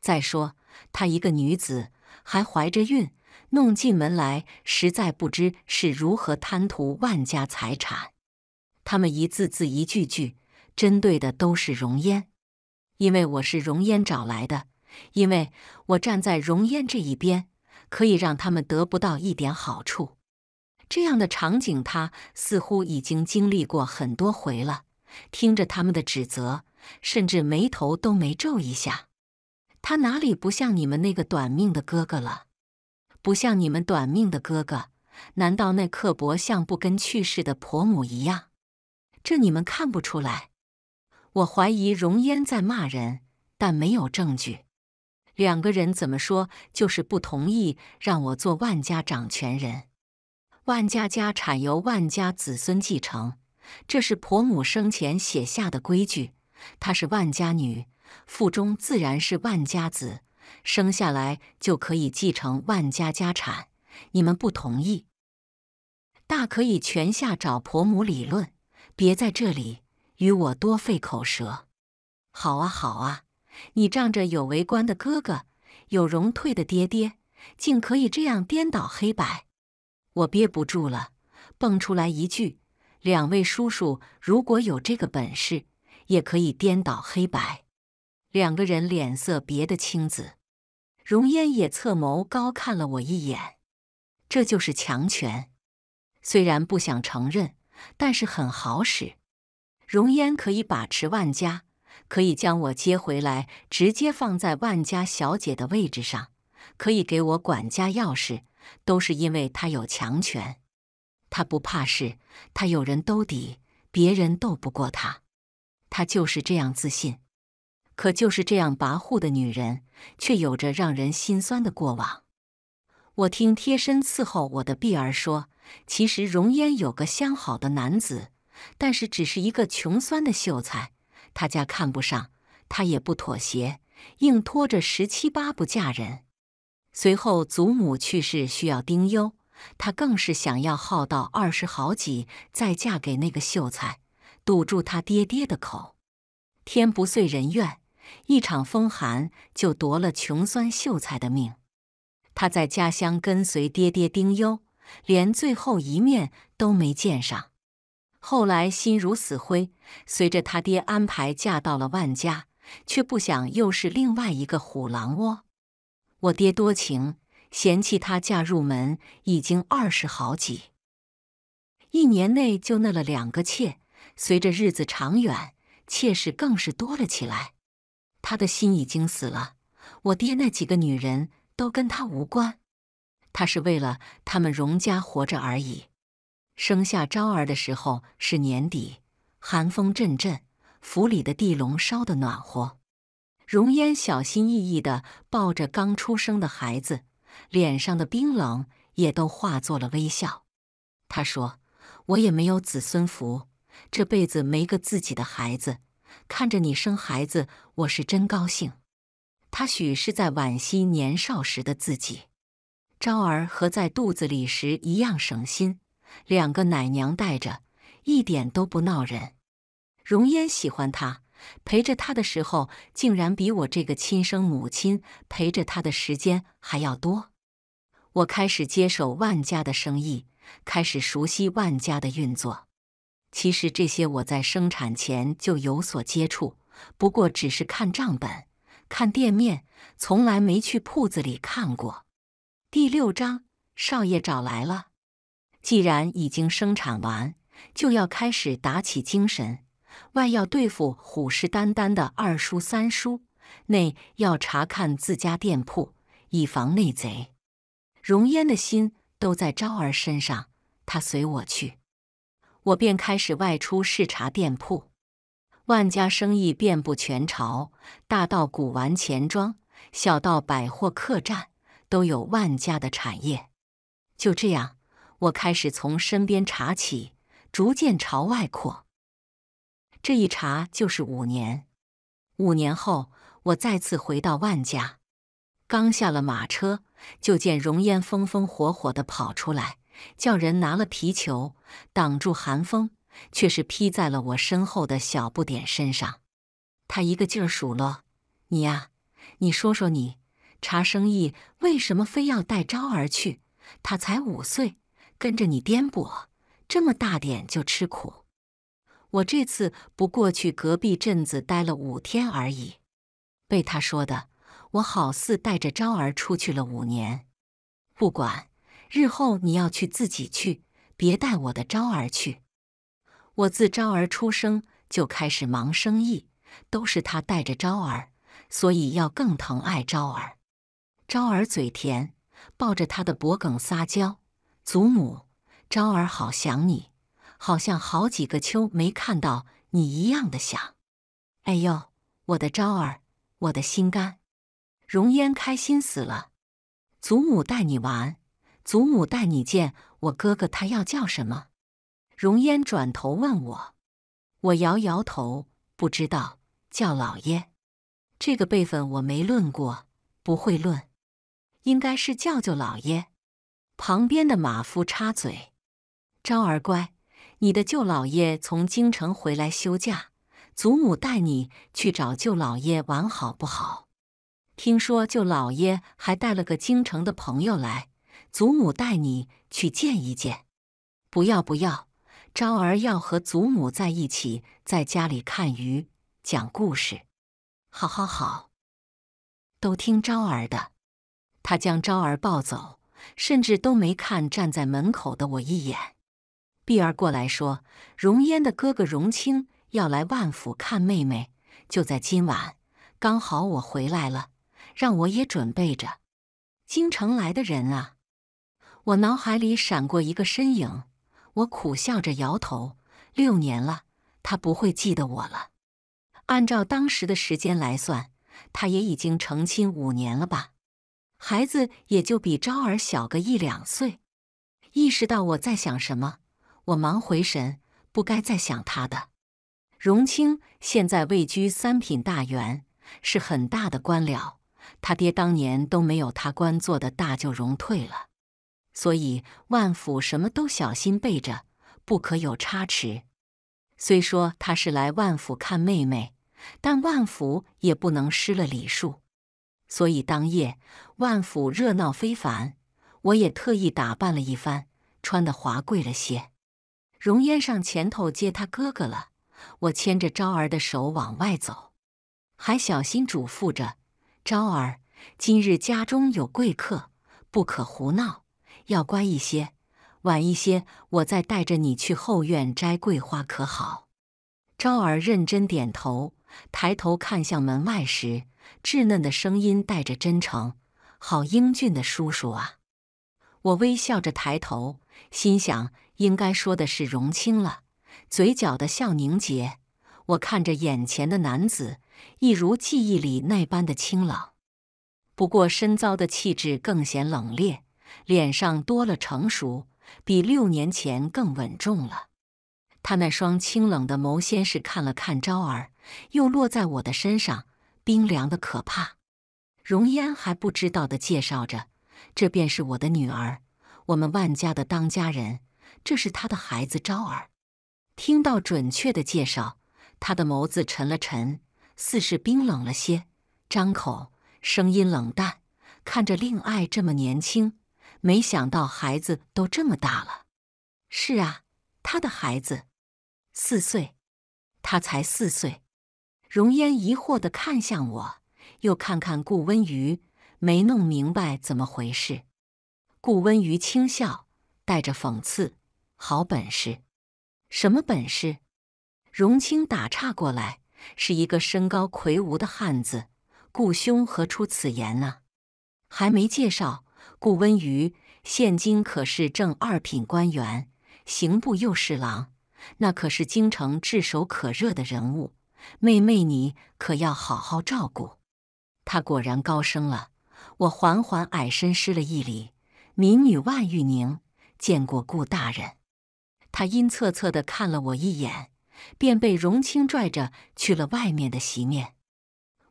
再说，她一个女子还怀着孕，弄进门来，实在不知是如何贪图万家财产。他们一字字、一句句。针对的都是容烟，因为我是容烟找来的，因为我站在容烟这一边，可以让他们得不到一点好处。这样的场景，他似乎已经经历过很多回了。听着他们的指责，甚至眉头都没皱一下。他哪里不像你们那个短命的哥哥了？不像你们短命的哥哥？难道那刻薄像不跟去世的婆母一样？这你们看不出来？我怀疑容烟在骂人，但没有证据。两个人怎么说，就是不同意让我做万家掌权人。万家家产由万家子孙继承，这是婆母生前写下的规矩。她是万家女，腹中自然是万家子，生下来就可以继承万家家产。你们不同意，大可以泉下找婆母理论，别在这里。与我多费口舌，好啊，好啊！你仗着有为官的哥哥，有荣退的爹爹，竟可以这样颠倒黑白，我憋不住了，蹦出来一句：“两位叔叔，如果有这个本事，也可以颠倒黑白。”两个人脸色憋得青紫，容烟也侧眸高看了我一眼。这就是强权，虽然不想承认，但是很好使。容烟可以把持万家，可以将我接回来，直接放在万家小姐的位置上，可以给我管家钥匙，都是因为他有强权，他不怕事，他有人兜底，别人斗不过他，他就是这样自信。可就是这样跋扈的女人，却有着让人心酸的过往。我听贴身伺候我的碧儿说，其实容烟有个相好的男子。但是，只是一个穷酸的秀才，他家看不上他，也不妥协，硬拖着十七八不嫁人。随后，祖母去世，需要丁忧，他更是想要耗到二十好几再嫁给那个秀才，堵住他爹爹的口。天不遂人愿，一场风寒就夺了穷酸秀才的命。他在家乡跟随爹爹丁忧，连最后一面都没见上。后来心如死灰，随着他爹安排嫁到了万家，却不想又是另外一个虎狼窝。我爹多情，嫌弃她嫁入门已经二十好几，一年内就纳了两个妾，随着日子长远，妾室更是多了起来。他的心已经死了，我爹那几个女人都跟他无关，他是为了他们荣家活着而已。生下昭儿的时候是年底，寒风阵阵，府里的地笼烧得暖和。容烟小心翼翼地抱着刚出生的孩子，脸上的冰冷也都化作了微笑。他说：“我也没有子孙福，这辈子没个自己的孩子，看着你生孩子，我是真高兴。”他许是在惋惜年少时的自己。昭儿和在肚子里时一样省心。两个奶娘带着，一点都不闹人。容烟喜欢他，陪着他的时候，竟然比我这个亲生母亲陪着他的时间还要多。我开始接手万家的生意，开始熟悉万家的运作。其实这些我在生产前就有所接触，不过只是看账本、看店面，从来没去铺子里看过。第六章，少爷找来了。既然已经生产完，就要开始打起精神。外要对付虎视眈眈的二叔三叔，内要查看自家店铺，以防内贼。容烟的心都在昭儿身上，他随我去。我便开始外出视察店铺。万家生意遍布全朝，大到古玩钱庄，小到百货客栈，都有万家的产业。就这样。我开始从身边查起，逐渐朝外扩。这一查就是五年。五年后，我再次回到万家，刚下了马车，就见容烟风风火火的跑出来，叫人拿了皮球挡住寒风，却是披在了我身后的小不点身上。他一个劲儿数落：“你呀，你说说你，查生意为什么非要带昭儿去？他才五岁。”跟着你颠簸，这么大点就吃苦。我这次不过去隔壁镇子待了五天而已，被他说的我好似带着昭儿出去了五年。不管日后你要去自己去，别带我的昭儿去。我自昭儿出生就开始忙生意，都是他带着昭儿，所以要更疼爱昭儿。昭儿嘴甜，抱着他的脖梗撒娇。祖母，昭儿好想你，好像好几个秋没看到你一样的想。哎呦，我的昭儿，我的心肝！容烟开心死了。祖母带你玩，祖母带你见我哥哥，他要叫什么？容烟转头问我，我摇摇头，不知道，叫老爷。这个辈分我没论过，不会论，应该是叫叫老爷。旁边的马夫插嘴：“昭儿乖，你的舅老爷从京城回来休假，祖母带你去找舅老爷玩好不好？听说舅老爷还带了个京城的朋友来，祖母带你去见一见。”“不要不要，昭儿要和祖母在一起，在家里看鱼、讲故事。”“好，好，好，都听昭儿的。”他将昭儿抱走。甚至都没看站在门口的我一眼。碧儿过来说：“荣烟的哥哥荣清要来万府看妹妹，就在今晚。刚好我回来了，让我也准备着。”京城来的人啊！我脑海里闪过一个身影，我苦笑着摇头。六年了，他不会记得我了。按照当时的时间来算，他也已经成亲五年了吧？孩子也就比昭儿小个一两岁。意识到我在想什么，我忙回神，不该再想他的。荣清现在位居三品大员，是很大的官僚，他爹当年都没有他官做的大，就荣退了。所以万府什么都小心备着，不可有差池。虽说他是来万府看妹妹，但万府也不能失了礼数。所以，当夜万府热闹非凡，我也特意打扮了一番，穿得华贵了些。容烟上前头接他哥哥了，我牵着昭儿的手往外走，还小心嘱咐着：“昭儿，今日家中有贵客，不可胡闹，要乖一些。晚一些，我再带着你去后院摘桂花，可好？”昭儿认真点头，抬头看向门外时。稚嫩的声音带着真诚，好英俊的叔叔啊！我微笑着抬头，心想应该说的是荣清了。嘴角的笑凝结，我看着眼前的男子，一如记忆里那般的清朗。不过，身遭的气质更显冷冽，脸上多了成熟，比六年前更稳重了。他那双清冷的眸先是看了看昭儿，又落在我的身上。冰凉的可怕，容烟还不知道的介绍着，这便是我的女儿，我们万家的当家人，这是她的孩子昭儿。听到准确的介绍，他的眸子沉了沉，似是冰冷了些，张口声音冷淡，看着令爱这么年轻，没想到孩子都这么大了。是啊，他的孩子四岁，他才四岁。容烟疑惑的看向我，又看看顾温瑜，没弄明白怎么回事。顾温瑜轻笑，带着讽刺：“好本事，什么本事？”荣清打岔过来，是一个身高魁梧的汉子。顾兄何出此言呢？还没介绍，顾温瑜现今可是正二品官员，刑部右侍郎，那可是京城炙手可热的人物。妹妹，你可要好好照顾。他果然高升了，我缓缓矮身施了一礼：“民女万玉宁，见过顾大人。”他阴恻恻地看了我一眼，便被荣清拽着去了外面的席面。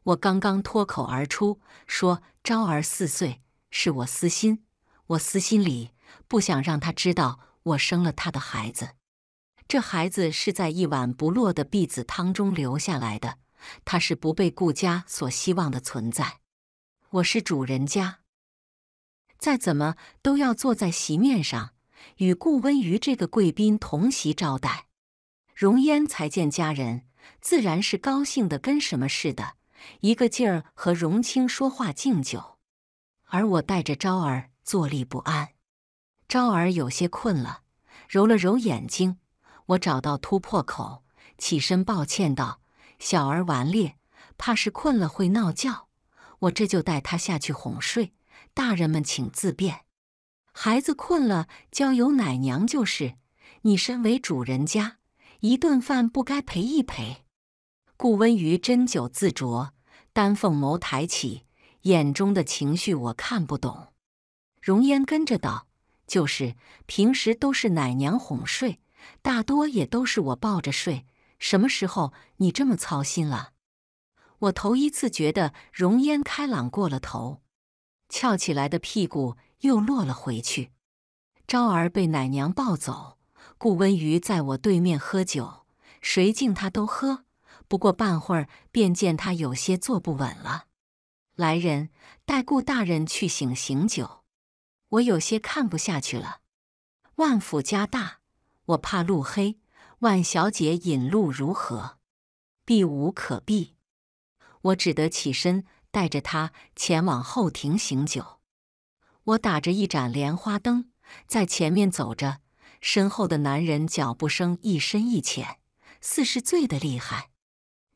我刚刚脱口而出说：“昭儿四岁，是我私心，我私心里不想让他知道我生了他的孩子。”这孩子是在一碗不落的避子汤中留下来的，他是不被顾家所希望的存在。我是主人家，再怎么都要坐在席面上，与顾温瑜这个贵宾同席招待。容嫣才见家人，自然是高兴的跟什么似的，一个劲儿和荣清说话敬酒。而我带着昭儿坐立不安，昭儿有些困了，揉了揉眼睛。我找到突破口，起身抱歉道：“小儿顽劣，怕是困了会闹觉，我这就带他下去哄睡。大人们请自便。孩子困了，交由奶娘就是。你身为主人家，一顿饭不该陪一陪？”顾温瑜斟酒自酌，丹凤眸抬起，眼中的情绪我看不懂。容烟跟着道：“就是，平时都是奶娘哄睡。”大多也都是我抱着睡，什么时候你这么操心了？我头一次觉得容烟开朗过了头，翘起来的屁股又落了回去。昭儿被奶娘抱走，顾温瑜在我对面喝酒，谁敬他都喝。不过半会儿，便见他有些坐不稳了。来人，带顾大人去醒醒酒。我有些看不下去了，万府家大。我怕路黑，万小姐引路如何？避无可避，我只得起身带着她前往后庭醒酒。我打着一盏莲花灯在前面走着，身后的男人脚步声一深一浅，似是醉的厉害。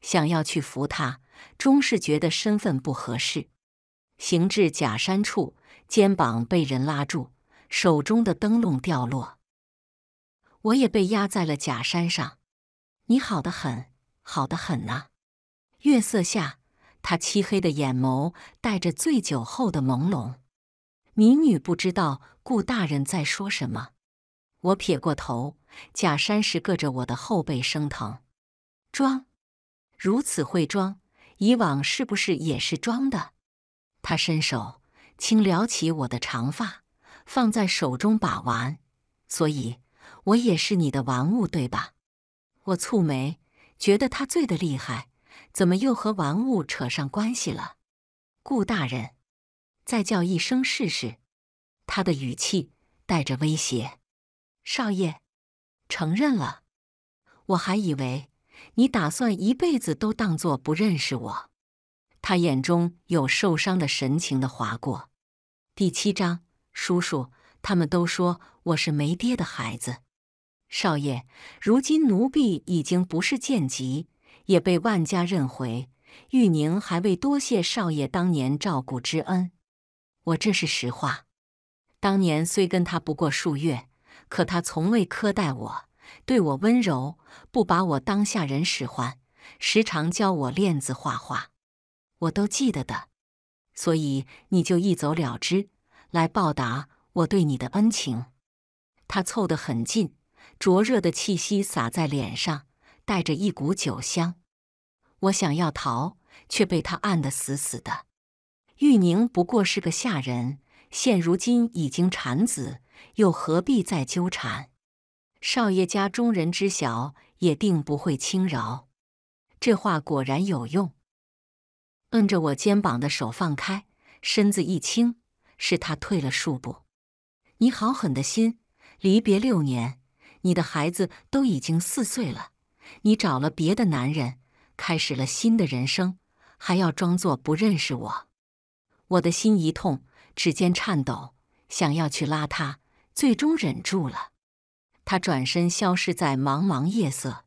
想要去扶他，终是觉得身份不合适。行至假山处，肩膀被人拉住，手中的灯笼掉落。我也被压在了假山上，你好的很，好的很呐。月色下，他漆黑的眼眸带着醉酒后的朦胧。民女不知道顾大人在说什么。我撇过头，假山石硌着我的后背，生疼。装，如此会装，以往是不是也是装的？他伸手轻撩起我的长发，放在手中把玩。所以。我也是你的玩物，对吧？我蹙眉，觉得他醉得厉害，怎么又和玩物扯上关系了？顾大人，再叫一声试试。他的语气带着威胁。少爷，承认了？我还以为你打算一辈子都当做不认识我。他眼中有受伤的神情的划过。第七章，叔叔，他们都说我是没爹的孩子。少爷，如今奴婢已经不是贱籍，也被万家认回。玉宁还未多谢少爷当年照顾之恩，我这是实话。当年虽跟他不过数月，可他从未苛待我，对我温柔，不把我当下人使唤，时常教我练字画画，我都记得的。所以你就一走了之，来报答我对你的恩情。他凑得很近。灼热的气息洒在脸上，带着一股酒香。我想要逃，却被他按得死死的。玉宁不过是个下人，现如今已经产子，又何必再纠缠？少爷家中人知晓，也定不会轻饶。这话果然有用。摁着我肩膀的手放开，身子一轻，是他退了数步。你好狠的心，离别六年。你的孩子都已经四岁了，你找了别的男人，开始了新的人生，还要装作不认识我。我的心一痛，指尖颤抖，想要去拉他，最终忍住了。他转身消失在茫茫夜色。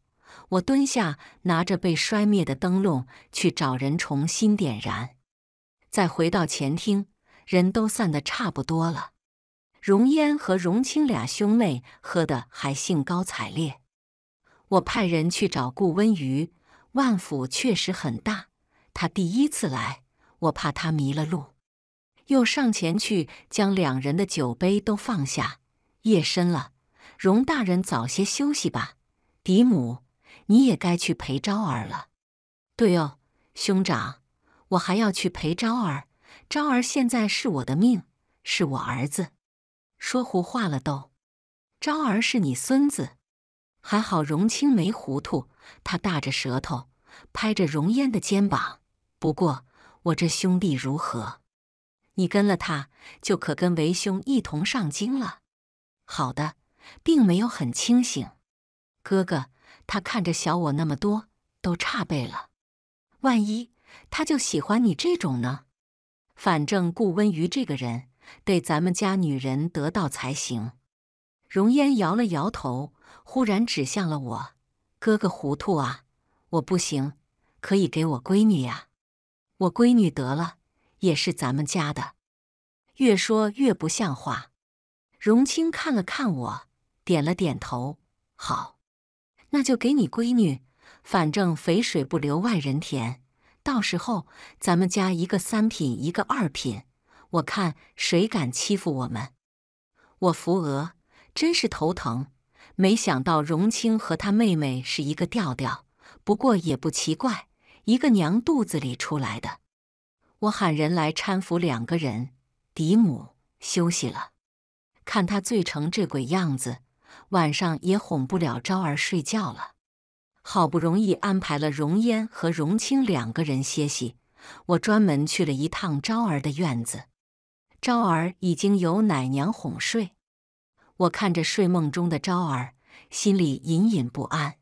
我蹲下，拿着被摔灭的灯笼去找人重新点燃，再回到前厅，人都散得差不多了。荣烟和荣清俩兄妹喝的还兴高采烈，我派人去找顾温瑜。万府确实很大，他第一次来，我怕他迷了路，又上前去将两人的酒杯都放下。夜深了，荣大人早些休息吧。嫡母，你也该去陪昭儿了。对哦，兄长，我还要去陪昭儿。昭儿现在是我的命，是我儿子。说胡话了都！昭儿是你孙子，还好荣清没糊涂。他大着舌头，拍着荣嫣的肩膀。不过我这兄弟如何？你跟了他就可跟为兄一同上京了。好的，并没有很清醒。哥哥，他看着小我那么多，都差辈了。万一他就喜欢你这种呢？反正顾温瑜这个人。得咱们家女人得到才行。容嫣摇了摇头，忽然指向了我：“哥哥糊涂啊！我不行，可以给我闺女呀。我闺女得了，也是咱们家的。越说越不像话。”荣清看了看我，点了点头：“好，那就给你闺女。反正肥水不流外人田，到时候咱们家一个三品，一个二品。”我看谁敢欺负我们！我扶额，真是头疼。没想到荣清和他妹妹是一个调调，不过也不奇怪，一个娘肚子里出来的。我喊人来搀扶两个人，嫡母休息了。看他醉成这鬼样子，晚上也哄不了昭儿睡觉了。好不容易安排了荣烟和荣清两个人歇息，我专门去了一趟昭儿的院子。昭儿已经由奶娘哄睡，我看着睡梦中的昭儿，心里隐隐不安。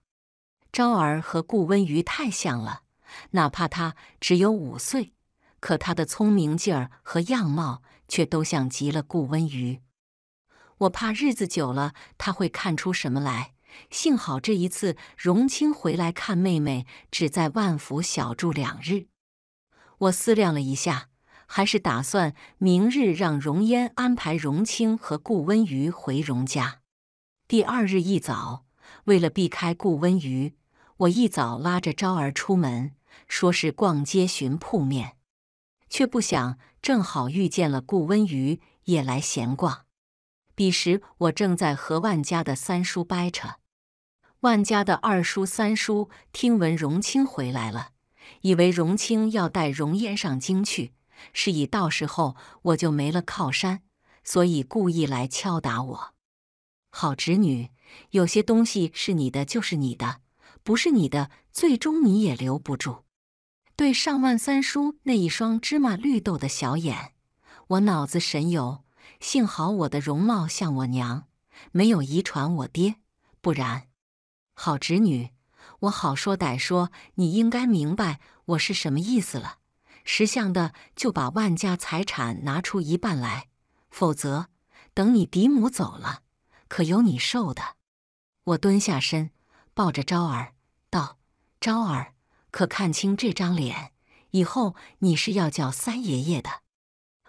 昭儿和顾温瑜太像了，哪怕他只有五岁，可他的聪明劲儿和样貌却都像极了顾温瑜。我怕日子久了他会看出什么来，幸好这一次荣清回来看妹妹，只在万福小住两日。我思量了一下。还是打算明日让荣烟安排荣清和顾温瑜回荣家。第二日一早，为了避开顾温瑜，我一早拉着昭儿出门，说是逛街寻铺面，却不想正好遇见了顾温瑜也来闲逛。彼时我正在和万家的三叔掰扯，万家的二叔、三叔听闻荣清回来了，以为荣清要带荣烟上京去。是以到时候我就没了靠山，所以故意来敲打我。好侄女，有些东西是你的就是你的，不是你的最终你也留不住。对上万三叔那一双芝麻绿豆的小眼，我脑子神游，幸好我的容貌像我娘，没有遗传我爹，不然。好侄女，我好说歹说，你应该明白我是什么意思了。识相的就把万家财产拿出一半来，否则等你嫡母走了，可有你受的。我蹲下身，抱着昭儿，道：“昭儿，可看清这张脸？以后你是要叫三爷爷的。”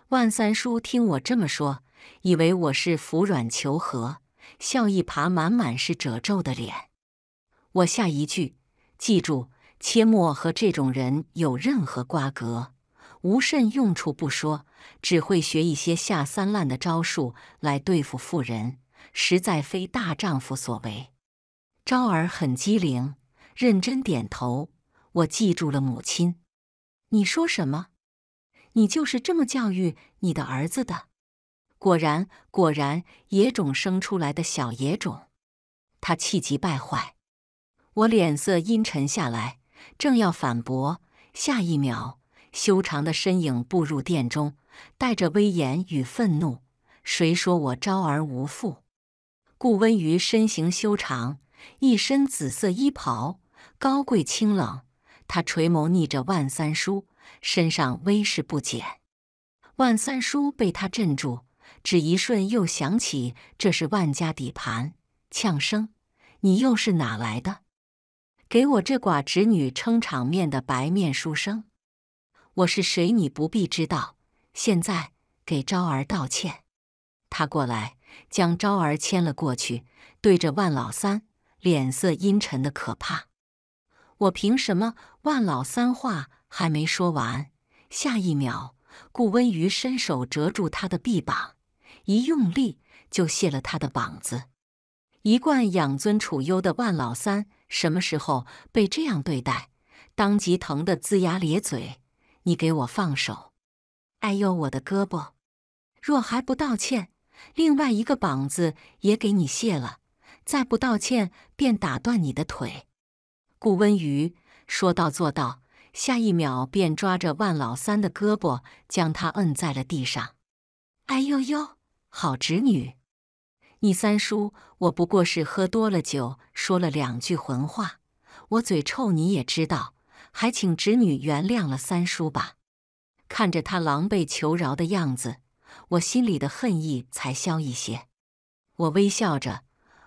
万三叔听我这么说，以为我是服软求和，笑一耙，满满是褶皱的脸。我下一句，记住。切莫和这种人有任何瓜葛，无甚用处不说，只会学一些下三滥的招数来对付妇人，实在非大丈夫所为。昭儿很机灵，认真点头，我记住了。母亲，你说什么？你就是这么教育你的儿子的？果然，果然，野种生出来的小野种。他气急败坏，我脸色阴沉下来。正要反驳，下一秒，修长的身影步入殿中，带着威严与愤怒。谁说我昭而无父？顾温瑜身形修长，一身紫色衣袍，高贵清冷。他垂眸睨着万三叔，身上威势不减。万三叔被他镇住，只一瞬，又想起这是万家底盘，呛声：“你又是哪来的？”给我这寡侄女撑场面的白面书生，我是谁你不必知道。现在给昭儿道歉。他过来将昭儿牵了过去，对着万老三脸色阴沉的可怕。我凭什么？万老三话还没说完，下一秒，顾温瑜伸手遮住他的臂膀，一用力就卸了他的膀子。一贯养尊处优的万老三。什么时候被这样对待，当即疼得龇牙咧嘴。你给我放手！哎呦，我的胳膊！若还不道歉，另外一个膀子也给你卸了。再不道歉，便打断你的腿。顾温瑜说到做到，下一秒便抓着万老三的胳膊，将他摁在了地上。哎呦呦，好侄女！你三叔，我不过是喝多了酒，说了两句浑话。我嘴臭你也知道，还请侄女原谅了三叔吧。看着他狼狈求饶的样子，我心里的恨意才消一些。我微笑着，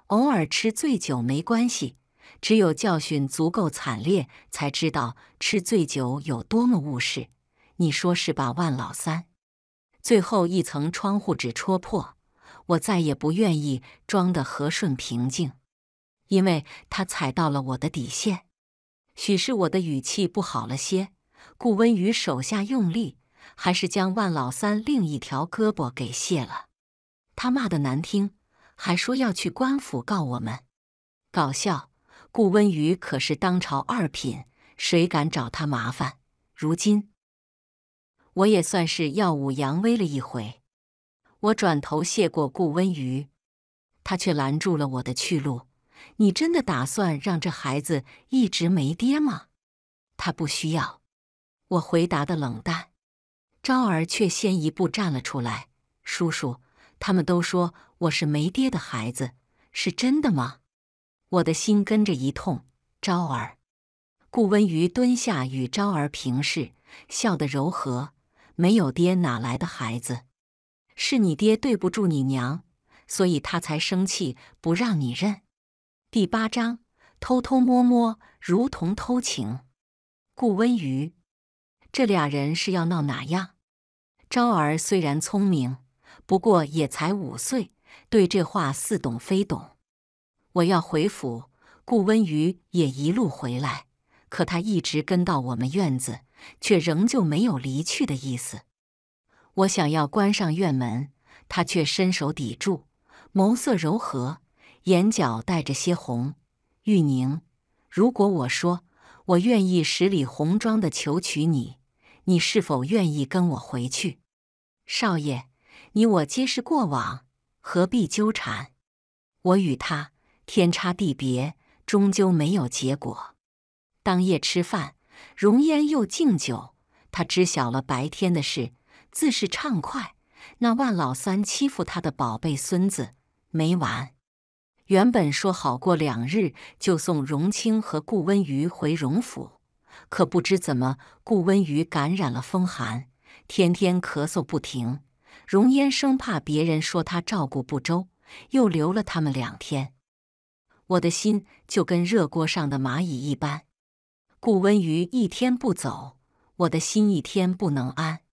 偶尔吃醉酒没关系，只有教训足够惨烈，才知道吃醉酒有多么误事。你说是吧，万老三？最后一层窗户纸戳破。我再也不愿意装的和顺平静，因为他踩到了我的底线。许是我的语气不好了些，顾温宇手下用力，还是将万老三另一条胳膊给卸了。他骂的难听，还说要去官府告我们。搞笑，顾温宇可是当朝二品，谁敢找他麻烦？如今我也算是耀武扬威了一回。我转头谢过顾温瑜，他却拦住了我的去路。你真的打算让这孩子一直没爹吗？他不需要。我回答的冷淡，昭儿却先一步站了出来。叔叔，他们都说我是没爹的孩子，是真的吗？我的心跟着一痛。昭儿，顾温瑜蹲下与昭儿平视，笑得柔和。没有爹，哪来的孩子？是你爹对不住你娘，所以他才生气，不让你认。第八章，偷偷摸摸如同偷情。顾温瑜，这俩人是要闹哪样？昭儿虽然聪明，不过也才五岁，对这话似懂非懂。我要回府，顾温瑜也一路回来，可他一直跟到我们院子，却仍旧没有离去的意思。我想要关上院门，他却伸手抵住，眸色柔和，眼角带着些红。玉宁，如果我说我愿意十里红妆的求娶你，你是否愿意跟我回去？少爷，你我皆是过往，何必纠缠？我与他天差地别，终究没有结果。当夜吃饭，容烟又敬酒，他知晓了白天的事。自是畅快，那万老三欺负他的宝贝孙子没完。原本说好过两日就送荣清和顾温瑜回荣府，可不知怎么，顾温瑜感染了风寒，天天咳嗽不停。荣烟生怕别人说他照顾不周，又留了他们两天。我的心就跟热锅上的蚂蚁一般，顾温瑜一天不走，我的心一天不能安。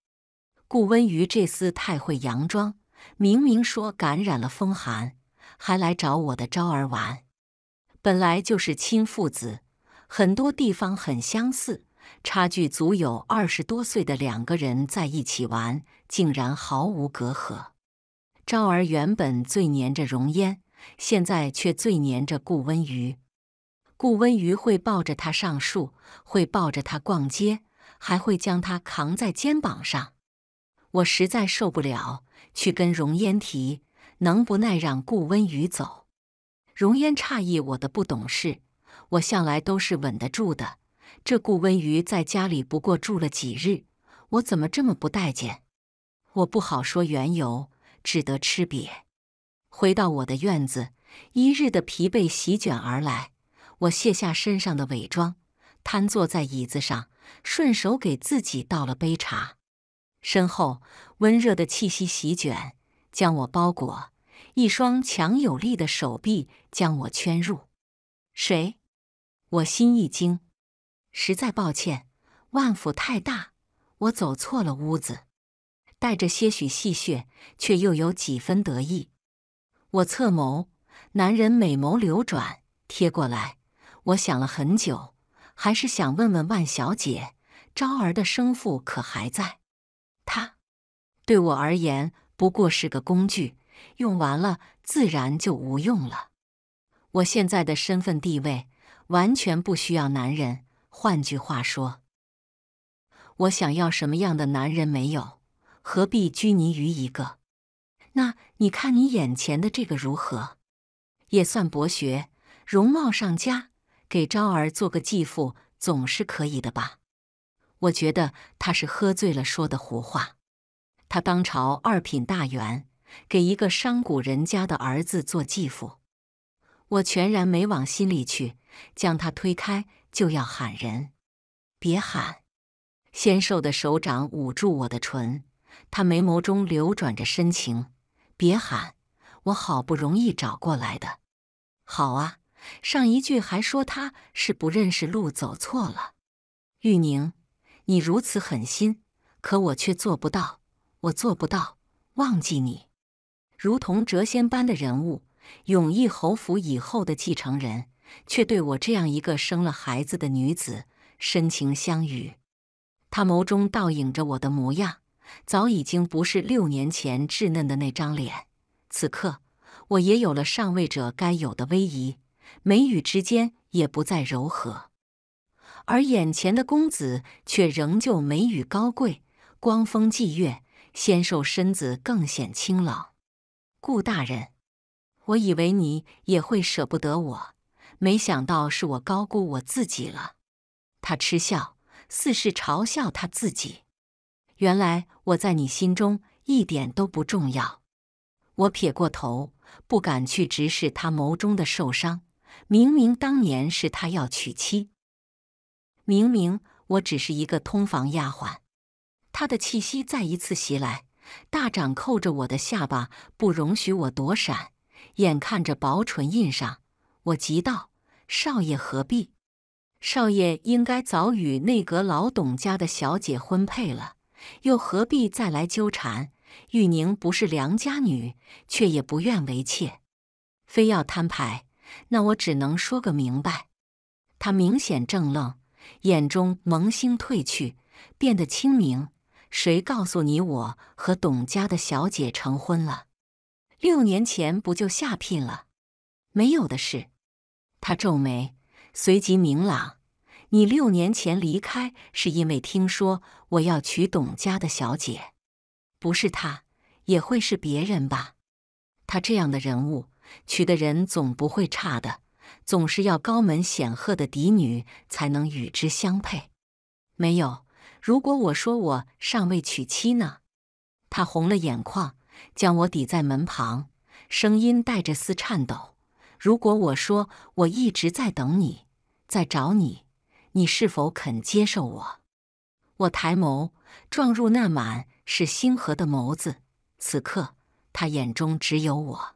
顾温瑜这厮太会佯装，明明说感染了风寒，还来找我的昭儿玩。本来就是亲父子，很多地方很相似，差距足有二十多岁的两个人在一起玩，竟然毫无隔阂。昭儿原本最粘着容烟，现在却最粘着顾温瑜。顾温瑜会抱着他上树，会抱着他逛街，还会将他扛在肩膀上。我实在受不了，去跟容烟提，能不耐让顾温瑜走？容烟诧异我的不懂事，我向来都是稳得住的。这顾温瑜在家里不过住了几日，我怎么这么不待见？我不好说缘由，只得吃瘪。回到我的院子，一日的疲惫席卷而来，我卸下身上的伪装，瘫坐在椅子上，顺手给自己倒了杯茶。身后温热的气息席卷，将我包裹。一双强有力的手臂将我圈入。谁？我心一惊。实在抱歉，万府太大，我走错了屋子。带着些许戏谑，却又有几分得意。我侧眸，男人美眸流转，贴过来。我想了很久，还是想问问万小姐，昭儿的生父可还在？他对我而言不过是个工具，用完了自然就无用了。我现在的身份地位完全不需要男人。换句话说，我想要什么样的男人没有，何必拘泥于一个？那你看你眼前的这个如何？也算博学，容貌上佳，给昭儿做个继父总是可以的吧？我觉得他是喝醉了说的胡话。他当朝二品大员，给一个商贾人家的儿子做继父，我全然没往心里去，将他推开就要喊人。别喊！纤瘦的手掌捂住我的唇，他眉眸中流转着深情。别喊！我好不容易找过来的。好啊，上一句还说他是不认识路走错了，玉宁。你如此狠心，可我却做不到，我做不到忘记你。如同谪仙般的人物，永义侯府以后的继承人，却对我这样一个生了孩子的女子深情相与。他眸中倒影着我的模样，早已经不是六年前稚嫩的那张脸。此刻，我也有了上位者该有的威仪，眉宇之间也不再柔和。而眼前的公子却仍旧眉宇高贵，光风霁月，纤瘦身子更显清朗。顾大人，我以为你也会舍不得我，没想到是我高估我自己了。他嗤笑，似是嘲笑他自己。原来我在你心中一点都不重要。我撇过头，不敢去直视他眸中的受伤。明明当年是他要娶妻。明明我只是一个通房丫鬟，他的气息再一次袭来，大掌扣着我的下巴，不容许我躲闪。眼看着薄唇印上，我急道：“少爷何必？少爷应该早与内阁老董家的小姐婚配了，又何必再来纠缠？玉宁不是良家女，却也不愿为妾，非要摊牌，那我只能说个明白。”他明显正愣。眼中萌星褪去，变得清明。谁告诉你我和董家的小姐成婚了？六年前不就下聘了？没有的事。他皱眉，随即明朗。你六年前离开，是因为听说我要娶董家的小姐？不是他，也会是别人吧？他这样的人物，娶的人总不会差的。总是要高门显赫的嫡女才能与之相配。没有，如果我说我尚未娶妻呢？他红了眼眶，将我抵在门旁，声音带着丝颤抖。如果我说我一直在等你，在找你，你是否肯接受我？我抬眸，撞入那满是星河的眸子。此刻，他眼中只有我，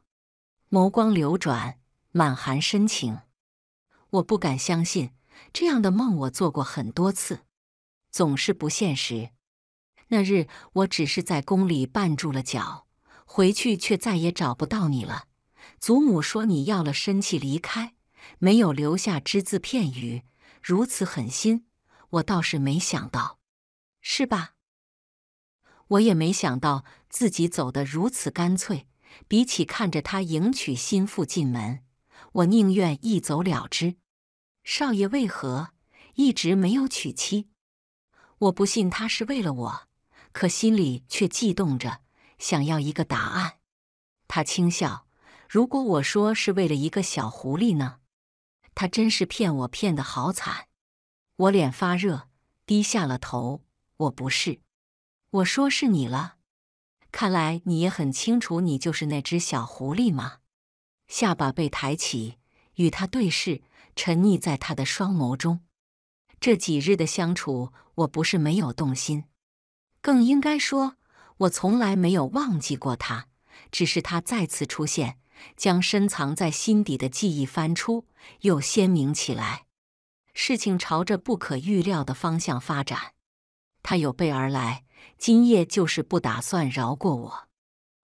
眸光流转。满含深情，我不敢相信这样的梦我做过很多次，总是不现实。那日我只是在宫里绊住了脚，回去却再也找不到你了。祖母说你要了身契离开，没有留下只字片语，如此狠心，我倒是没想到，是吧？我也没想到自己走得如此干脆，比起看着他迎娶心腹进门。我宁愿一走了之。少爷为何一直没有娶妻？我不信他是为了我，可心里却悸动着，想要一个答案。他轻笑：“如果我说是为了一个小狐狸呢？”他真是骗我，骗得好惨。我脸发热，低下了头。我不是，我说是你了。看来你也很清楚，你就是那只小狐狸嘛。下巴被抬起，与他对视，沉溺在他的双眸中。这几日的相处，我不是没有动心，更应该说，我从来没有忘记过他。只是他再次出现，将深藏在心底的记忆翻出，又鲜明起来。事情朝着不可预料的方向发展。他有备而来，今夜就是不打算饶过我。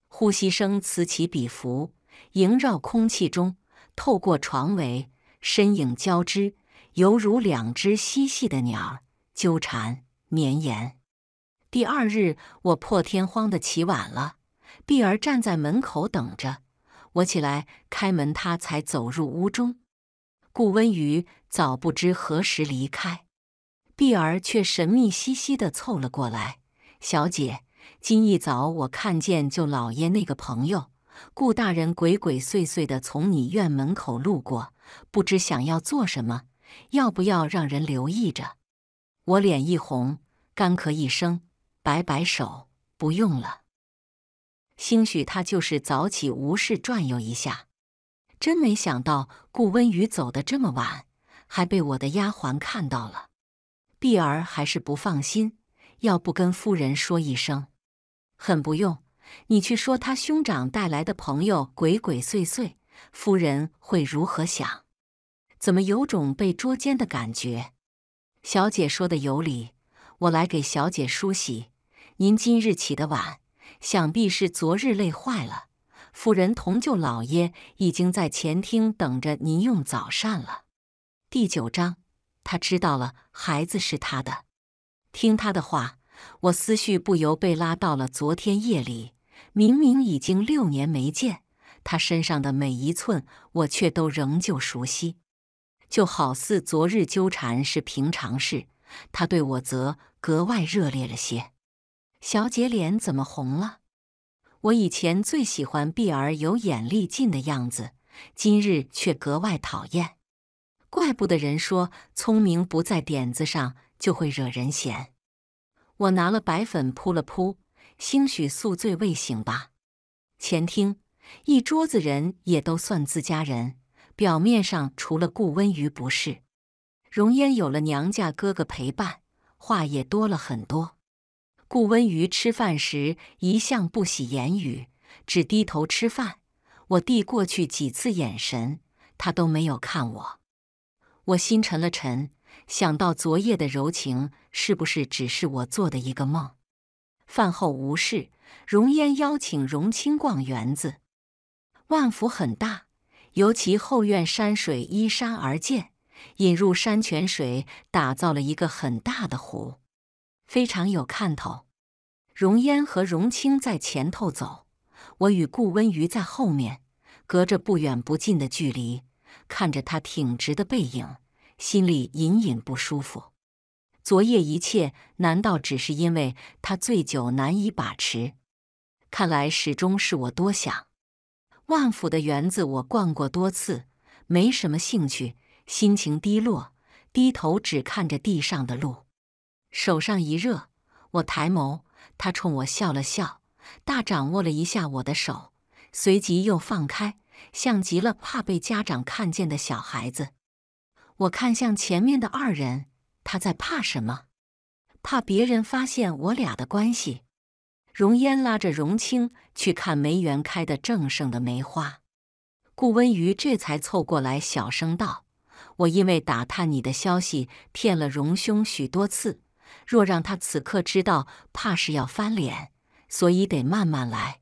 呼吸声此起彼伏。萦绕空气中，透过床围，身影交织，犹如两只嬉戏的鸟儿纠缠绵延。第二日，我破天荒的起晚了，碧儿站在门口等着我起来开门，她才走入屋中。顾温瑜早不知何时离开，碧儿却神秘兮兮的凑了过来：“小姐，今一早我看见就老爷那个朋友。”顾大人鬼鬼祟祟的从你院门口路过，不知想要做什么，要不要让人留意着？我脸一红，干咳一声，摆摆手，不用了。兴许他就是早起无事转悠一下。真没想到顾温雨走的这么晚，还被我的丫鬟看到了。碧儿还是不放心，要不跟夫人说一声？很不用。你去说他兄长带来的朋友鬼鬼祟祟，夫人会如何想？怎么有种被捉奸的感觉？小姐说的有理，我来给小姐梳洗。您今日起得晚，想必是昨日累坏了。夫人同舅老爷已经在前厅等着您用早膳了。第九章，他知道了孩子是他的，听他的话。我思绪不由被拉到了昨天夜里，明明已经六年没见，他身上的每一寸，我却都仍旧熟悉，就好似昨日纠缠是平常事。他对我则格外热烈了些。小姐脸怎么红了？我以前最喜欢碧儿有眼力劲的样子，今日却格外讨厌。怪不得人说聪明不在点子上，就会惹人嫌。我拿了白粉扑了扑，兴许宿醉未醒吧。前厅一桌子人也都算自家人，表面上除了顾温瑜不是。容烟有了娘家哥哥陪伴，话也多了很多。顾温瑜吃饭时一向不喜言语，只低头吃饭。我递过去几次眼神，他都没有看我。我心沉了沉。想到昨夜的柔情，是不是只是我做的一个梦？饭后无事，容烟邀请荣清逛园子。万府很大，尤其后院山水依山而建，引入山泉水，打造了一个很大的湖，非常有看头。荣烟和荣清在前头走，我与顾温瑜在后面，隔着不远不近的距离，看着他挺直的背影。心里隐隐不舒服。昨夜一切难道只是因为他醉酒难以把持？看来始终是我多想。万府的园子我逛过多次，没什么兴趣，心情低落，低头只看着地上的路。手上一热，我抬眸，他冲我笑了笑，大掌握了一下我的手，随即又放开，像极了怕被家长看见的小孩子。我看向前面的二人，他在怕什么？怕别人发现我俩的关系？容烟拉着容清去看梅园开的正盛的梅花，顾温瑜这才凑过来，小声道：“我因为打探你的消息，骗了容兄许多次，若让他此刻知道，怕是要翻脸，所以得慢慢来。”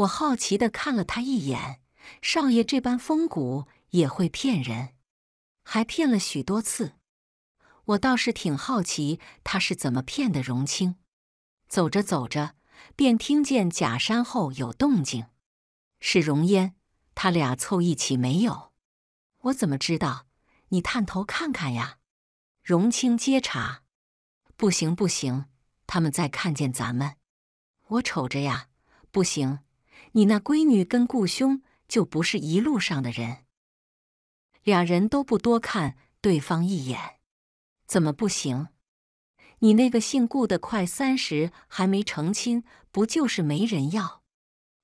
我好奇的看了他一眼，少爷这般风骨，也会骗人？还骗了许多次，我倒是挺好奇他是怎么骗的。荣清，走着走着便听见假山后有动静，是荣烟，他俩凑一起没有？我怎么知道？你探头看看呀。荣清接茬，不行不行，他们在看见咱们，我瞅着呀，不行，你那闺女跟顾兄就不是一路上的人。俩人都不多看对方一眼，怎么不行？你那个姓顾的快三十还没成亲，不就是没人要？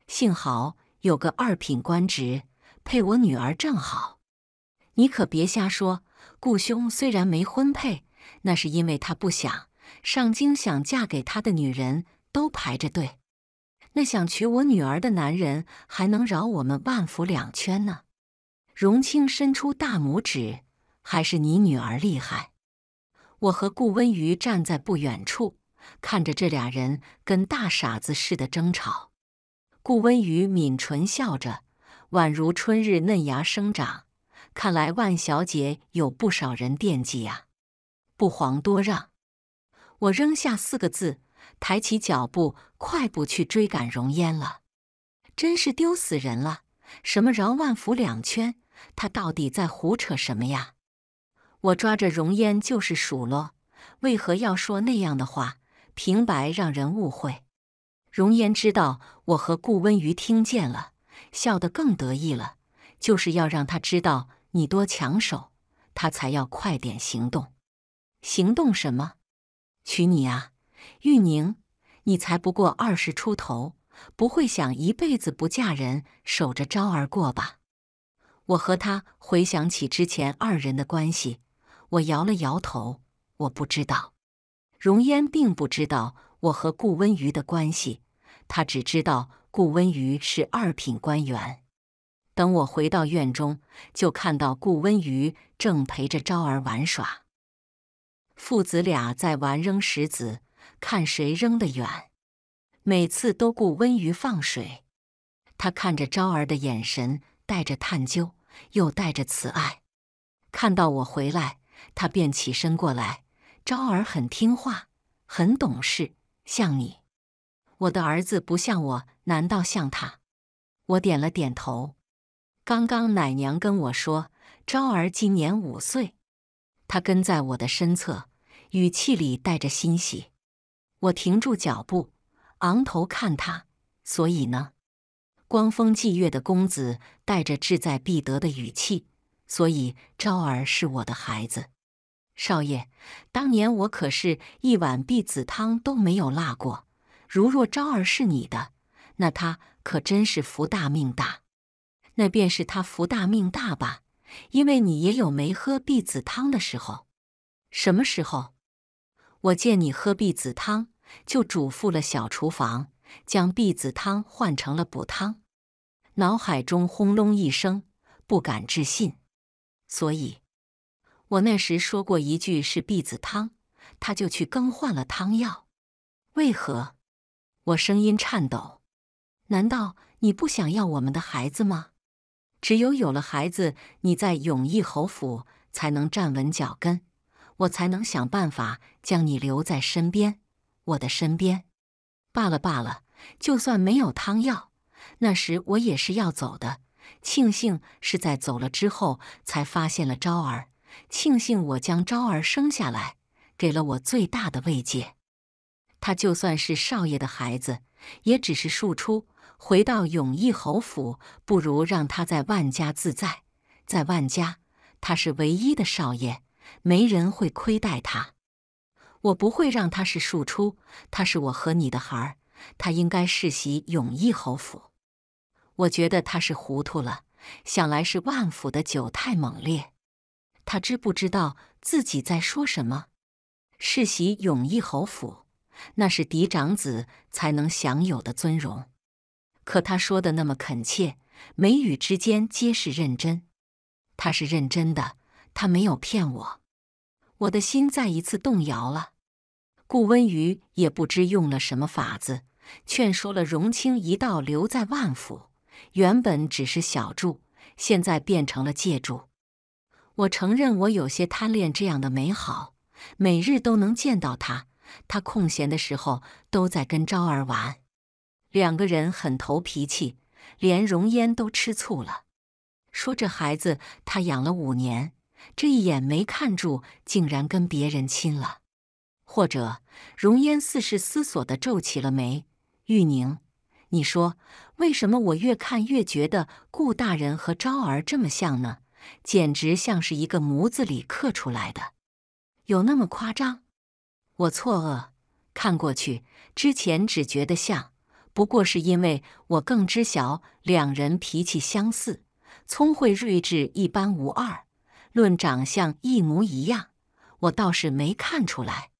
幸好有个二品官职配我女儿正好。你可别瞎说，顾兄虽然没婚配，那是因为他不想上京，想嫁给他的女人都排着队。那想娶我女儿的男人还能饶我们万福两圈呢。荣清伸出大拇指，还是你女儿厉害。我和顾温瑜站在不远处，看着这俩人跟大傻子似的争吵。顾温瑜抿唇笑着，宛如春日嫩芽生长。看来万小姐有不少人惦记啊，不遑多让。我扔下四个字，抬起脚步，快步去追赶荣烟了。真是丢死人了！什么饶万福两圈？他到底在胡扯什么呀？我抓着容烟就是数落，为何要说那样的话？平白让人误会。容烟知道我和顾温瑜听见了，笑得更得意了，就是要让他知道你多抢手，他才要快点行动。行动什么？娶你啊，玉宁！你才不过二十出头，不会想一辈子不嫁人，守着昭儿过吧？我和他回想起之前二人的关系，我摇了摇头，我不知道。容烟并不知道我和顾温瑜的关系，他只知道顾温瑜是二品官员。等我回到院中，就看到顾温瑜正陪着昭儿玩耍，父子俩在玩扔石子，看谁扔得远。每次都顾温瑜放水，他看着昭儿的眼神带着探究。又带着慈爱，看到我回来，他便起身过来。昭儿很听话，很懂事，像你，我的儿子不像我，难道像他？我点了点头。刚刚奶娘跟我说，昭儿今年五岁。他跟在我的身侧，语气里带着欣喜。我停住脚步，昂头看他。所以呢？光风霁月的公子带着志在必得的语气，所以昭儿是我的孩子。少爷，当年我可是一碗避子汤都没有落过。如若昭儿是你的，那他可真是福大命大。那便是他福大命大吧？因为你也有没喝避子汤的时候。什么时候？我见你喝避子汤，就嘱咐了小厨房。将避子汤换成了补汤，脑海中轰隆一声，不敢置信。所以，我那时说过一句是避子汤，他就去更换了汤药。为何？我声音颤抖。难道你不想要我们的孩子吗？只有有了孩子，你在永义侯府才能站稳脚跟，我才能想办法将你留在身边，我的身边。罢了罢了，就算没有汤药，那时我也是要走的。庆幸是在走了之后才发现了昭儿，庆幸我将昭儿生下来，给了我最大的慰藉。他就算是少爷的孩子，也只是庶出。回到永义侯府，不如让他在万家自在。在万家，他是唯一的少爷，没人会亏待他。我不会让他是庶出，他是我和你的孩儿，他应该世袭永义侯府。我觉得他是糊涂了，想来是万府的酒太猛烈，他知不知道自己在说什么？世袭永义侯府，那是嫡长子才能享有的尊荣。可他说的那么恳切，眉宇之间皆是认真，他是认真的，他没有骗我。我的心再一次动摇了。顾温瑜也不知用了什么法子，劝说了荣清一道留在万府。原本只是小住，现在变成了借住。我承认，我有些贪恋这样的美好，每日都能见到他。他空闲的时候都在跟昭儿玩，两个人很投脾气，连容烟都吃醋了，说这孩子他养了五年。这一眼没看住，竟然跟别人亲了。或者容烟似是思索的皱起了眉。玉宁，你说为什么我越看越觉得顾大人和昭儿这么像呢？简直像是一个模子里刻出来的。有那么夸张？我错愕，看过去之前只觉得像，不过是因为我更知晓两人脾气相似，聪慧睿智一般无二。论长相一模一样，我倒是没看出来。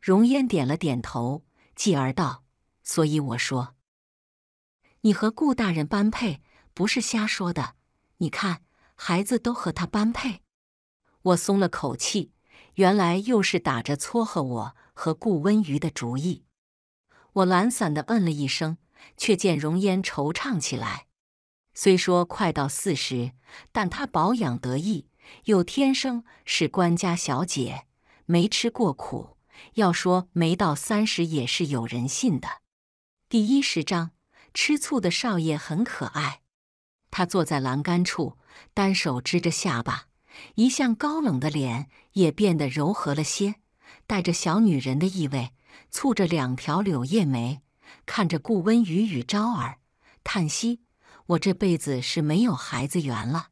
容烟点了点头，继而道：“所以我说，你和顾大人般配，不是瞎说的。你看，孩子都和他般配。”我松了口气，原来又是打着撮合我和顾温瑜的主意。我懒散的嗯了一声，却见容烟惆怅起来。虽说快到四十，但他保养得意。又天生是官家小姐，没吃过苦。要说没到三十，也是有人信的。第十章，吃醋的少爷很可爱。他坐在栏杆处，单手支着下巴，一向高冷的脸也变得柔和了些，带着小女人的意味，蹙着两条柳叶眉，看着顾温雨与昭儿，叹息：“我这辈子是没有孩子缘了。”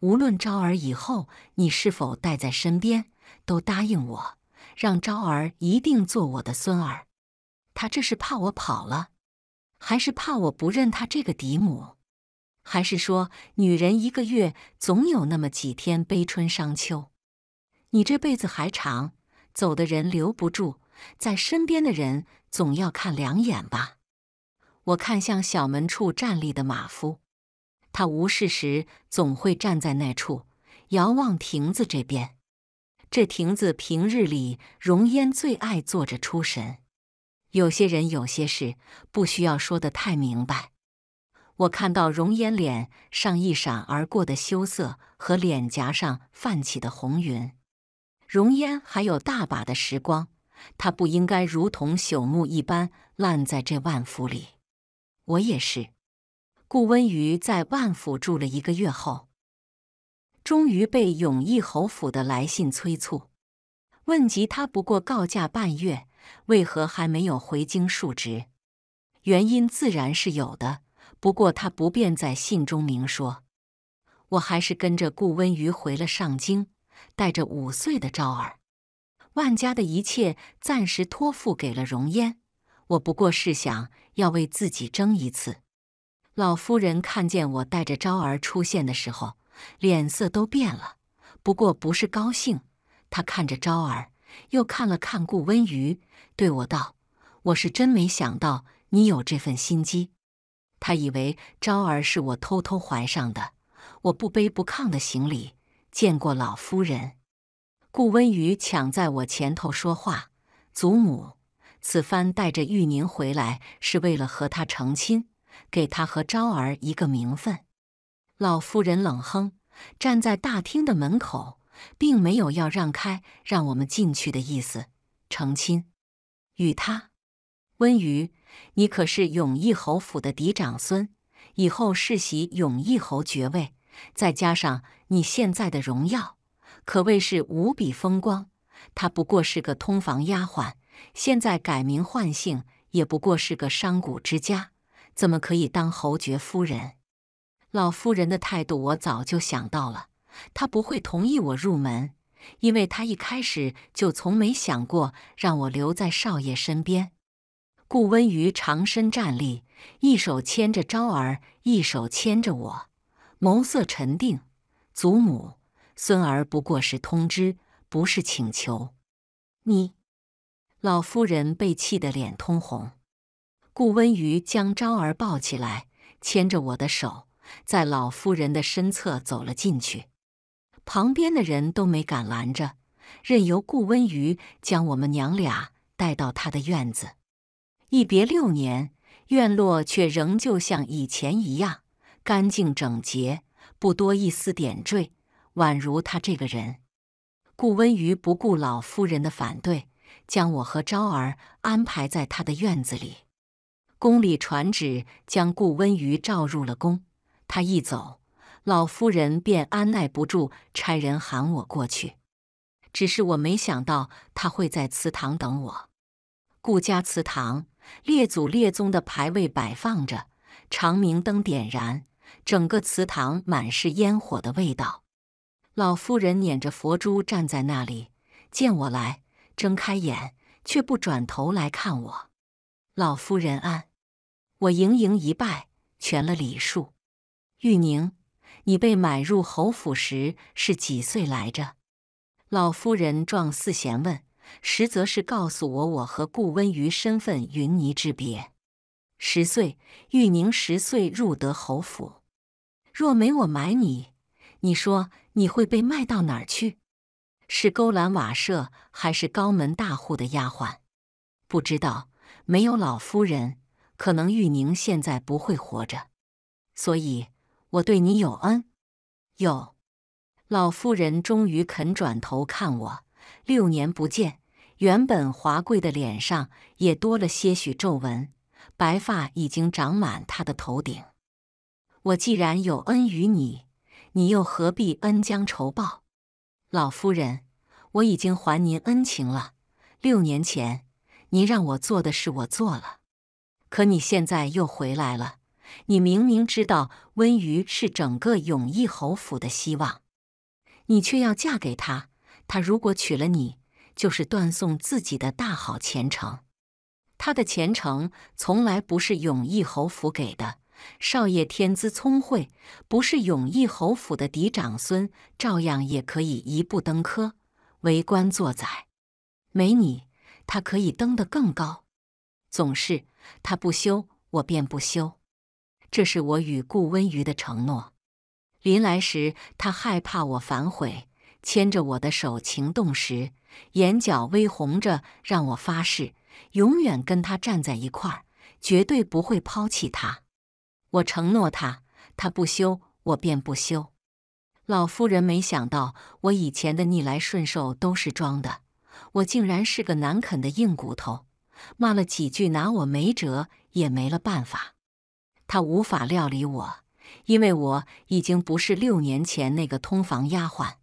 无论昭儿以后你是否带在身边，都答应我，让昭儿一定做我的孙儿。他这是怕我跑了，还是怕我不认他这个嫡母？还是说，女人一个月总有那么几天悲春伤秋？你这辈子还长，走的人留不住，在身边的人总要看两眼吧。我看向小门处站立的马夫。他无事时总会站在那处，遥望亭子这边。这亭子平日里容烟最爱坐着出神。有些人，有些事，不需要说的太明白。我看到容烟脸上一闪而过的羞涩和脸颊上泛起的红云。容烟还有大把的时光，他不应该如同朽木一般烂在这万福里。我也是。顾温瑜在万府住了一个月后，终于被永义侯府的来信催促，问及他不过告假半月，为何还没有回京述职？原因自然是有的，不过他不便在信中明说。我还是跟着顾温瑜回了上京，带着五岁的昭儿，万家的一切暂时托付给了容烟。我不过是想要为自己争一次。老夫人看见我带着昭儿出现的时候，脸色都变了。不过不是高兴，她看着昭儿，又看了看顾温瑜，对我道：“我是真没想到你有这份心机。”他以为昭儿是我偷偷怀上的。我不卑不亢的行礼，见过老夫人。顾温瑜抢在我前头说话：“祖母，此番带着玉宁回来是为了和她成亲。”给他和昭儿一个名分。老夫人冷哼，站在大厅的门口，并没有要让开让我们进去的意思。成亲，与他温瑜，你可是永义侯府的嫡长孙，以后世袭永义侯爵位，再加上你现在的荣耀，可谓是无比风光。他不过是个通房丫鬟，现在改名换姓，也不过是个商贾之家。怎么可以当侯爵夫人？老夫人的态度我早就想到了，她不会同意我入门，因为她一开始就从没想过让我留在少爷身边。顾温瑜长身站立，一手牵着昭儿，一手牵着我，眸色沉定。祖母，孙儿不过是通知，不是请求。你，老夫人被气得脸通红。顾温瑜将昭儿抱起来，牵着我的手，在老夫人的身侧走了进去。旁边的人都没敢拦着，任由顾温瑜将我们娘俩带到他的院子。一别六年，院落却仍旧像以前一样干净整洁，不多一丝点缀，宛如他这个人。顾温瑜不顾老夫人的反对，将我和昭儿安排在他的院子里。宫里传旨，将顾温瑜召入了宫。他一走，老夫人便按耐不住，差人喊我过去。只是我没想到他会在祠堂等我。顾家祠堂，列祖列宗的牌位摆放着，长明灯点燃，整个祠堂满是烟火的味道。老夫人捻着佛珠站在那里，见我来，睁开眼，却不转头来看我。老夫人安。我盈盈一拜，全了礼数。玉宁，你被买入侯府时是几岁来着？老夫人状似闲问，实则是告诉我我和顾温瑜身份云泥之别。十岁，玉宁十岁入得侯府。若没我买你，你说你会被卖到哪儿去？是勾栏瓦舍，还是高门大户的丫鬟？不知道，没有老夫人。可能玉宁现在不会活着，所以我对你有恩。有老夫人终于肯转头看我。六年不见，原本华贵的脸上也多了些许皱纹，白发已经长满她的头顶。我既然有恩于你，你又何必恩将仇报？老夫人，我已经还您恩情了。六年前，您让我做的事，我做了。可你现在又回来了，你明明知道温瑜是整个永义侯府的希望，你却要嫁给他。他如果娶了你，就是断送自己的大好前程。他的前程从来不是永义侯府给的。少爷天资聪慧，不是永义侯府的嫡长孙，照样也可以一步登科，为官做宰。没你，他可以登得更高。总是。他不休，我便不休，这是我与顾温瑜的承诺。临来时，他害怕我反悔，牵着我的手，情动时眼角微红着，让我发誓永远跟他站在一块儿，绝对不会抛弃他。我承诺他，他不休，我便不休。老夫人没想到，我以前的逆来顺受都是装的，我竟然是个难啃的硬骨头。骂了几句，拿我没辙也没了办法。他无法料理我，因为我已经不是六年前那个通房丫鬟。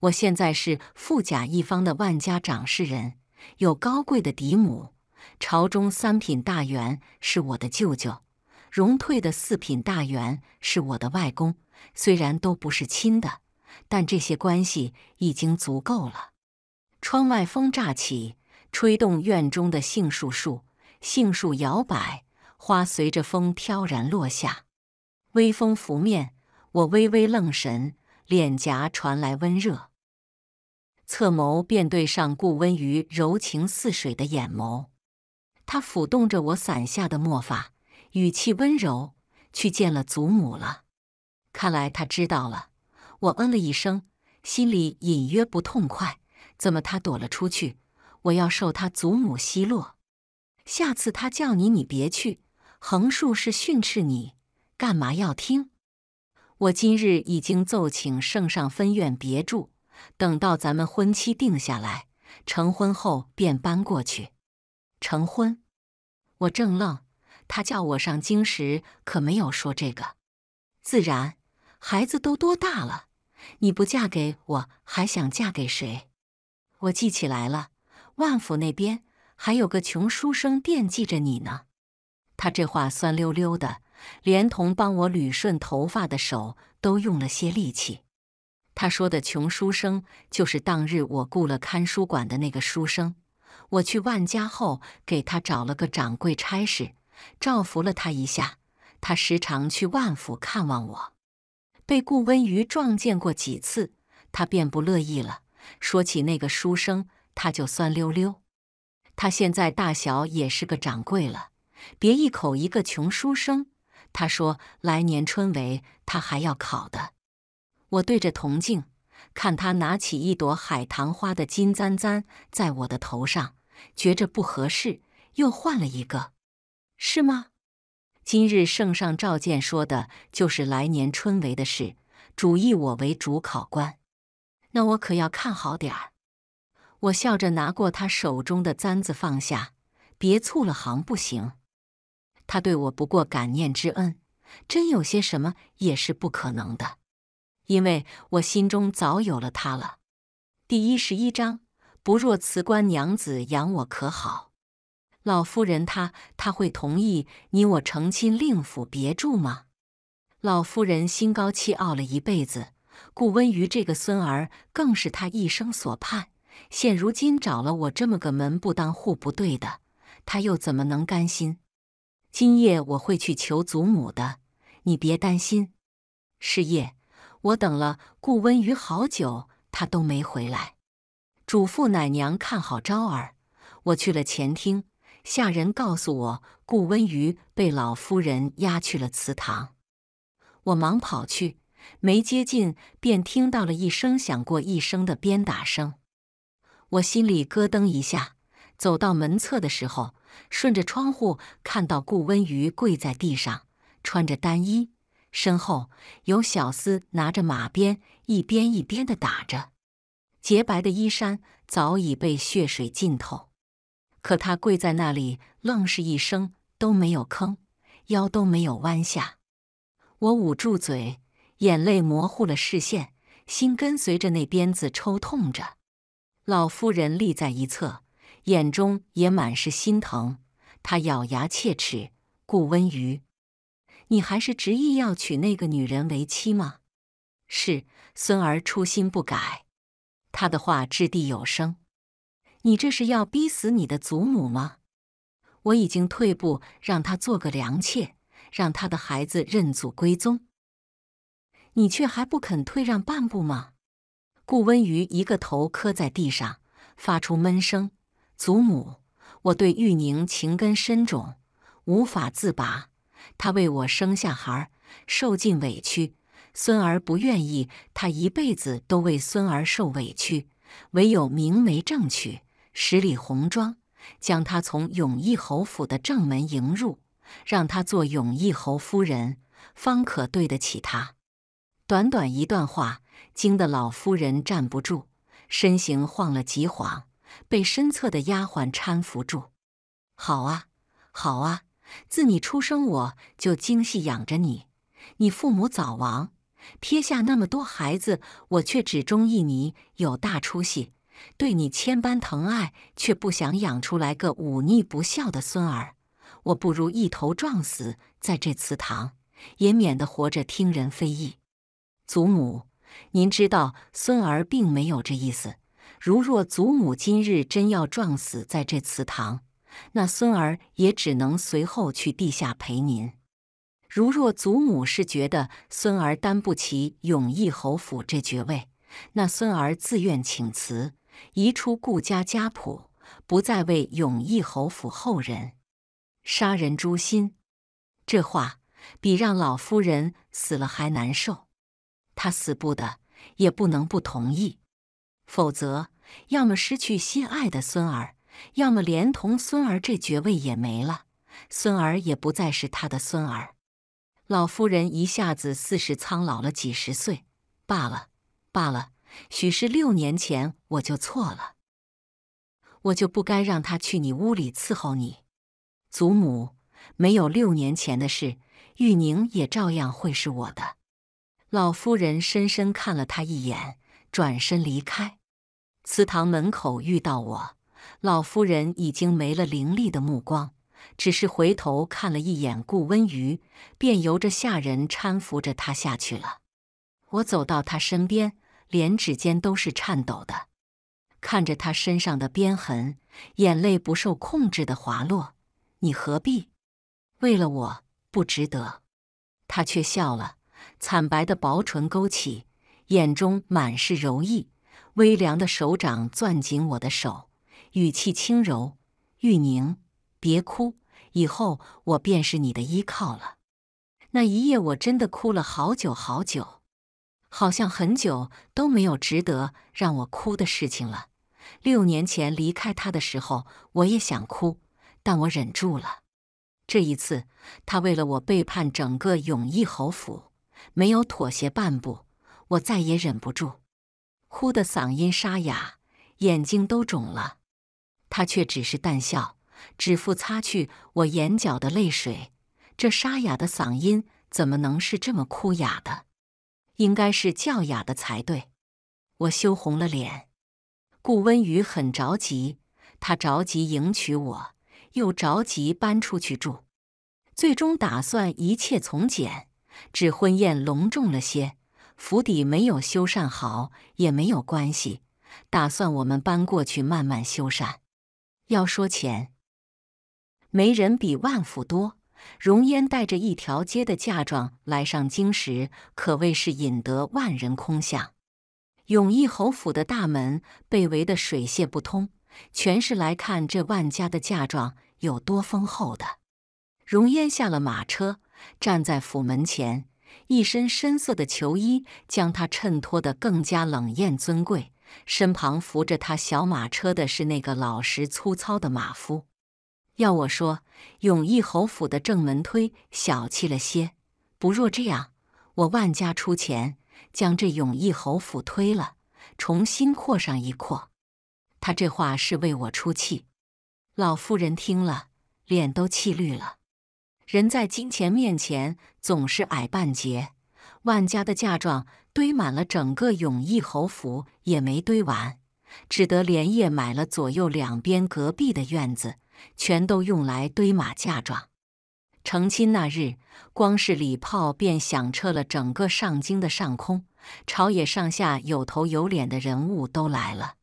我现在是富甲一方的万家掌事人，有高贵的嫡母，朝中三品大员是我的舅舅，荣退的四品大员是我的外公。虽然都不是亲的，但这些关系已经足够了。窗外风乍起。吹动院中的杏树，树杏树摇摆，花随着风飘然落下。微风拂面，我微微愣神，脸颊传来温热，侧眸便对上顾温瑜柔情似水的眼眸。他抚动着我伞下的墨发，语气温柔：“去见了祖母了。”看来他知道了。我嗯了一声，心里隐约不痛快。怎么他躲了出去？我要受他祖母奚落，下次他叫你，你别去，横竖是训斥你，干嘛要听？我今日已经奏请圣上分院别住，等到咱们婚期定下来，成婚后便搬过去。成婚？我正愣，他叫我上京时可没有说这个。自然，孩子都多大了，你不嫁给我，还想嫁给谁？我记起来了。万府那边还有个穷书生惦记着你呢，他这话酸溜溜的，连同帮我捋顺头发的手都用了些力气。他说的穷书生就是当日我雇了看书馆的那个书生，我去万家后给他找了个掌柜差事，照拂了他一下。他时常去万府看望我，被顾温瑜撞见过几次，他便不乐意了，说起那个书生。他就酸溜溜。他现在大小也是个掌柜了，别一口一个穷书生。他说来年春闱他还要考的。我对着铜镜，看他拿起一朵海棠花的金簪簪在我的头上，觉着不合适，又换了一个。是吗？今日圣上召见说的就是来年春闱的事，主意我为主考官，那我可要看好点儿。我笑着拿过他手中的簪子，放下，别错了行不行？他对我不过感念之恩，真有些什么也是不可能的，因为我心中早有了他了。第一十一章，不若辞官娘子养我可好？老夫人她她会同意你我成亲，另府别住吗？老夫人心高气傲了一辈子，顾温瑜这个孙儿更是他一生所盼。现如今找了我这么个门不当户不对的，他又怎么能甘心？今夜我会去求祖母的，你别担心。是夜，我等了顾温瑜好久，他都没回来。嘱咐奶娘看好昭儿。我去了前厅，下人告诉我，顾温瑜被老夫人押去了祠堂。我忙跑去，没接近，便听到了一声响过一声的鞭打声。我心里咯噔一下，走到门侧的时候，顺着窗户看到顾温瑜跪在地上，穿着单衣，身后有小厮拿着马鞭，一鞭一鞭的打着。洁白的衣衫早已被血水浸透，可他跪在那里，愣是一声都没有吭，腰都没有弯下。我捂住嘴，眼泪模糊了视线，心跟随着那鞭子抽痛着。老夫人立在一侧，眼中也满是心疼。她咬牙切齿：“顾温瑜，你还是执意要娶那个女人为妻吗？”“是，孙儿初心不改。”他的话掷地有声。“你这是要逼死你的祖母吗？”“我已经退步，让她做个良妾，让她的孩子认祖归宗。你却还不肯退让半步吗？”顾温瑜一个头磕在地上，发出闷声。祖母，我对玉宁情根深种，无法自拔。她为我生下孩，受尽委屈。孙儿不愿意，她一辈子都为孙儿受委屈。唯有明媒正娶，十里红妆，将她从永义侯府的正门迎入，让她做永义侯夫人，方可对得起她。短短一段话。惊得老夫人站不住，身形晃了几晃，被身侧的丫鬟搀扶住。好啊，好啊！自你出生，我就精细养着你。你父母早亡，撇下那么多孩子，我却只中意你，有大出息，对你千般疼爱，却不想养出来个忤逆不孝的孙儿。我不如一头撞死在这祠堂，也免得活着听人非议。祖母。您知道，孙儿并没有这意思。如若祖母今日真要撞死在这祠堂，那孙儿也只能随后去地下陪您。如若祖母是觉得孙儿担不起永义侯府这爵位，那孙儿自愿请辞，移出顾家家谱，不再为永义侯府后人。杀人诛心，这话比让老夫人死了还难受。他死不得，也不能不同意，否则要么失去心爱的孙儿，要么连同孙儿这爵位也没了，孙儿也不再是他的孙儿。老夫人一下子似是苍老了几十岁，罢了，罢了，许是六年前我就错了，我就不该让他去你屋里伺候你。祖母，没有六年前的事，玉宁也照样会是我的。老夫人深深看了他一眼，转身离开。祠堂门口遇到我，老夫人已经没了凌厉的目光，只是回头看了一眼顾温瑜，便由着下人搀扶着她下去了。我走到她身边，连指尖都是颤抖的，看着她身上的鞭痕，眼泪不受控制的滑落。你何必？为了我，不值得。她却笑了。惨白的薄唇勾起，眼中满是柔意。微凉的手掌攥紧我的手，语气轻柔：“玉宁，别哭，以后我便是你的依靠了。”那一夜，我真的哭了好久好久，好像很久都没有值得让我哭的事情了。六年前离开他的时候，我也想哭，但我忍住了。这一次，他为了我背叛整个永义侯府。没有妥协半步，我再也忍不住，哭得嗓音沙哑，眼睛都肿了。他却只是淡笑，指腹擦去我眼角的泪水。这沙哑的嗓音怎么能是这么哭哑的？应该是叫哑的才对。我羞红了脸。顾温宇很着急，他着急迎娶我，又着急搬出去住，最终打算一切从简。只婚宴隆重了些，府邸没有修缮好也没有关系，打算我们搬过去慢慢修缮。要说钱，没人比万府多。容烟带着一条街的嫁妆来上京时，可谓是引得万人空巷。永义侯府的大门被围得水泄不通，全是来看这万家的嫁妆有多丰厚的。容烟下了马车。站在府门前，一身深色的裘衣将他衬托得更加冷艳尊贵。身旁扶着他小马车的是那个老实粗糙的马夫。要我说，永义侯府的正门推小气了些，不若这样，我万家出钱将这永义侯府推了，重新扩上一扩。他这话是为我出气。老夫人听了，脸都气绿了。人在金钱面前总是矮半截。万家的嫁妆堆满了整个永义侯府，也没堆完，只得连夜买了左右两边隔壁的院子，全都用来堆马嫁妆。成亲那日，光是礼炮便响彻了整个上京的上空，朝野上下有头有脸的人物都来了，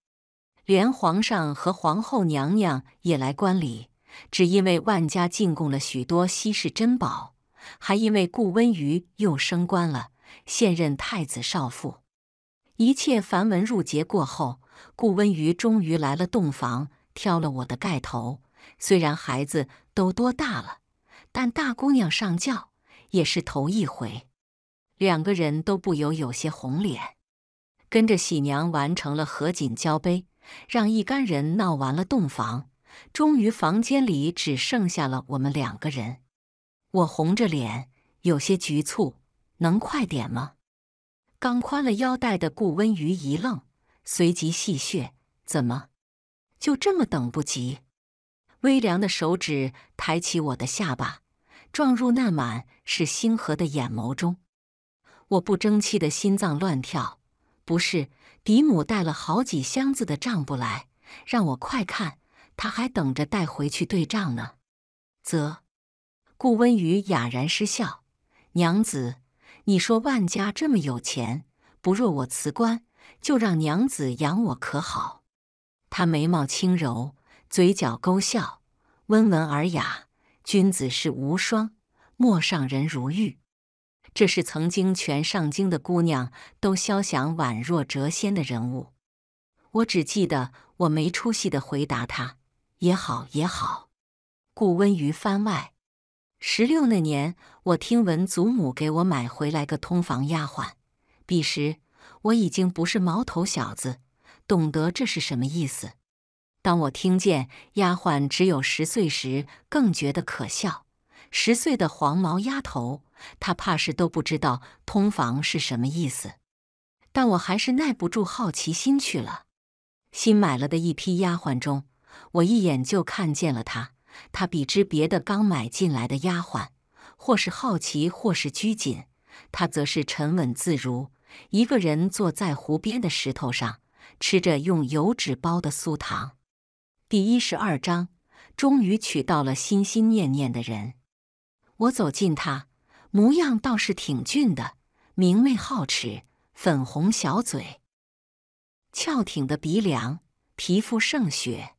连皇上和皇后娘娘也来观礼。只因为万家进贡了许多稀世珍宝，还因为顾温瑜又升官了，现任太子少傅。一切繁文缛节过后，顾温瑜终于来了洞房，挑了我的盖头。虽然孩子都多大了，但大姑娘上轿也是头一回，两个人都不由有些红脸，跟着喜娘完成了合卺交杯，让一干人闹完了洞房。终于，房间里只剩下了我们两个人。我红着脸，有些局促，能快点吗？刚宽了腰带的顾温瑜一愣，随即戏谑：“怎么，就这么等不及？”微凉的手指抬起我的下巴，撞入那满是星河的眼眸中。我不争气的心脏乱跳。不是，迪母带了好几箱子的账簿来，让我快看。他还等着带回去对账呢。则，顾温雨哑然失笑：“娘子，你说万家这么有钱，不若我辞官，就让娘子养我，可好？”他眉毛轻柔，嘴角勾笑，温文尔雅，君子是无双，陌上人如玉。这是曾经全上京的姑娘都肖想宛若谪仙的人物。我只记得我没出息的回答他。也好，也好，故温于番外。十六那年，我听闻祖母给我买回来个通房丫鬟。彼时我已经不是毛头小子，懂得这是什么意思。当我听见丫鬟只有十岁时，更觉得可笑。十岁的黄毛丫头，她怕是都不知道通房是什么意思。但我还是耐不住好奇心去了。新买了的一批丫鬟中。我一眼就看见了他，他比之别的刚买进来的丫鬟，或是好奇，或是拘谨，他则是沉稳自如。一个人坐在湖边的石头上，吃着用油纸包的酥糖。第一十二章，终于娶到了心心念念的人。我走近他，模样倒是挺俊的，明媚皓齿，粉红小嘴，翘挺的鼻梁，皮肤胜雪。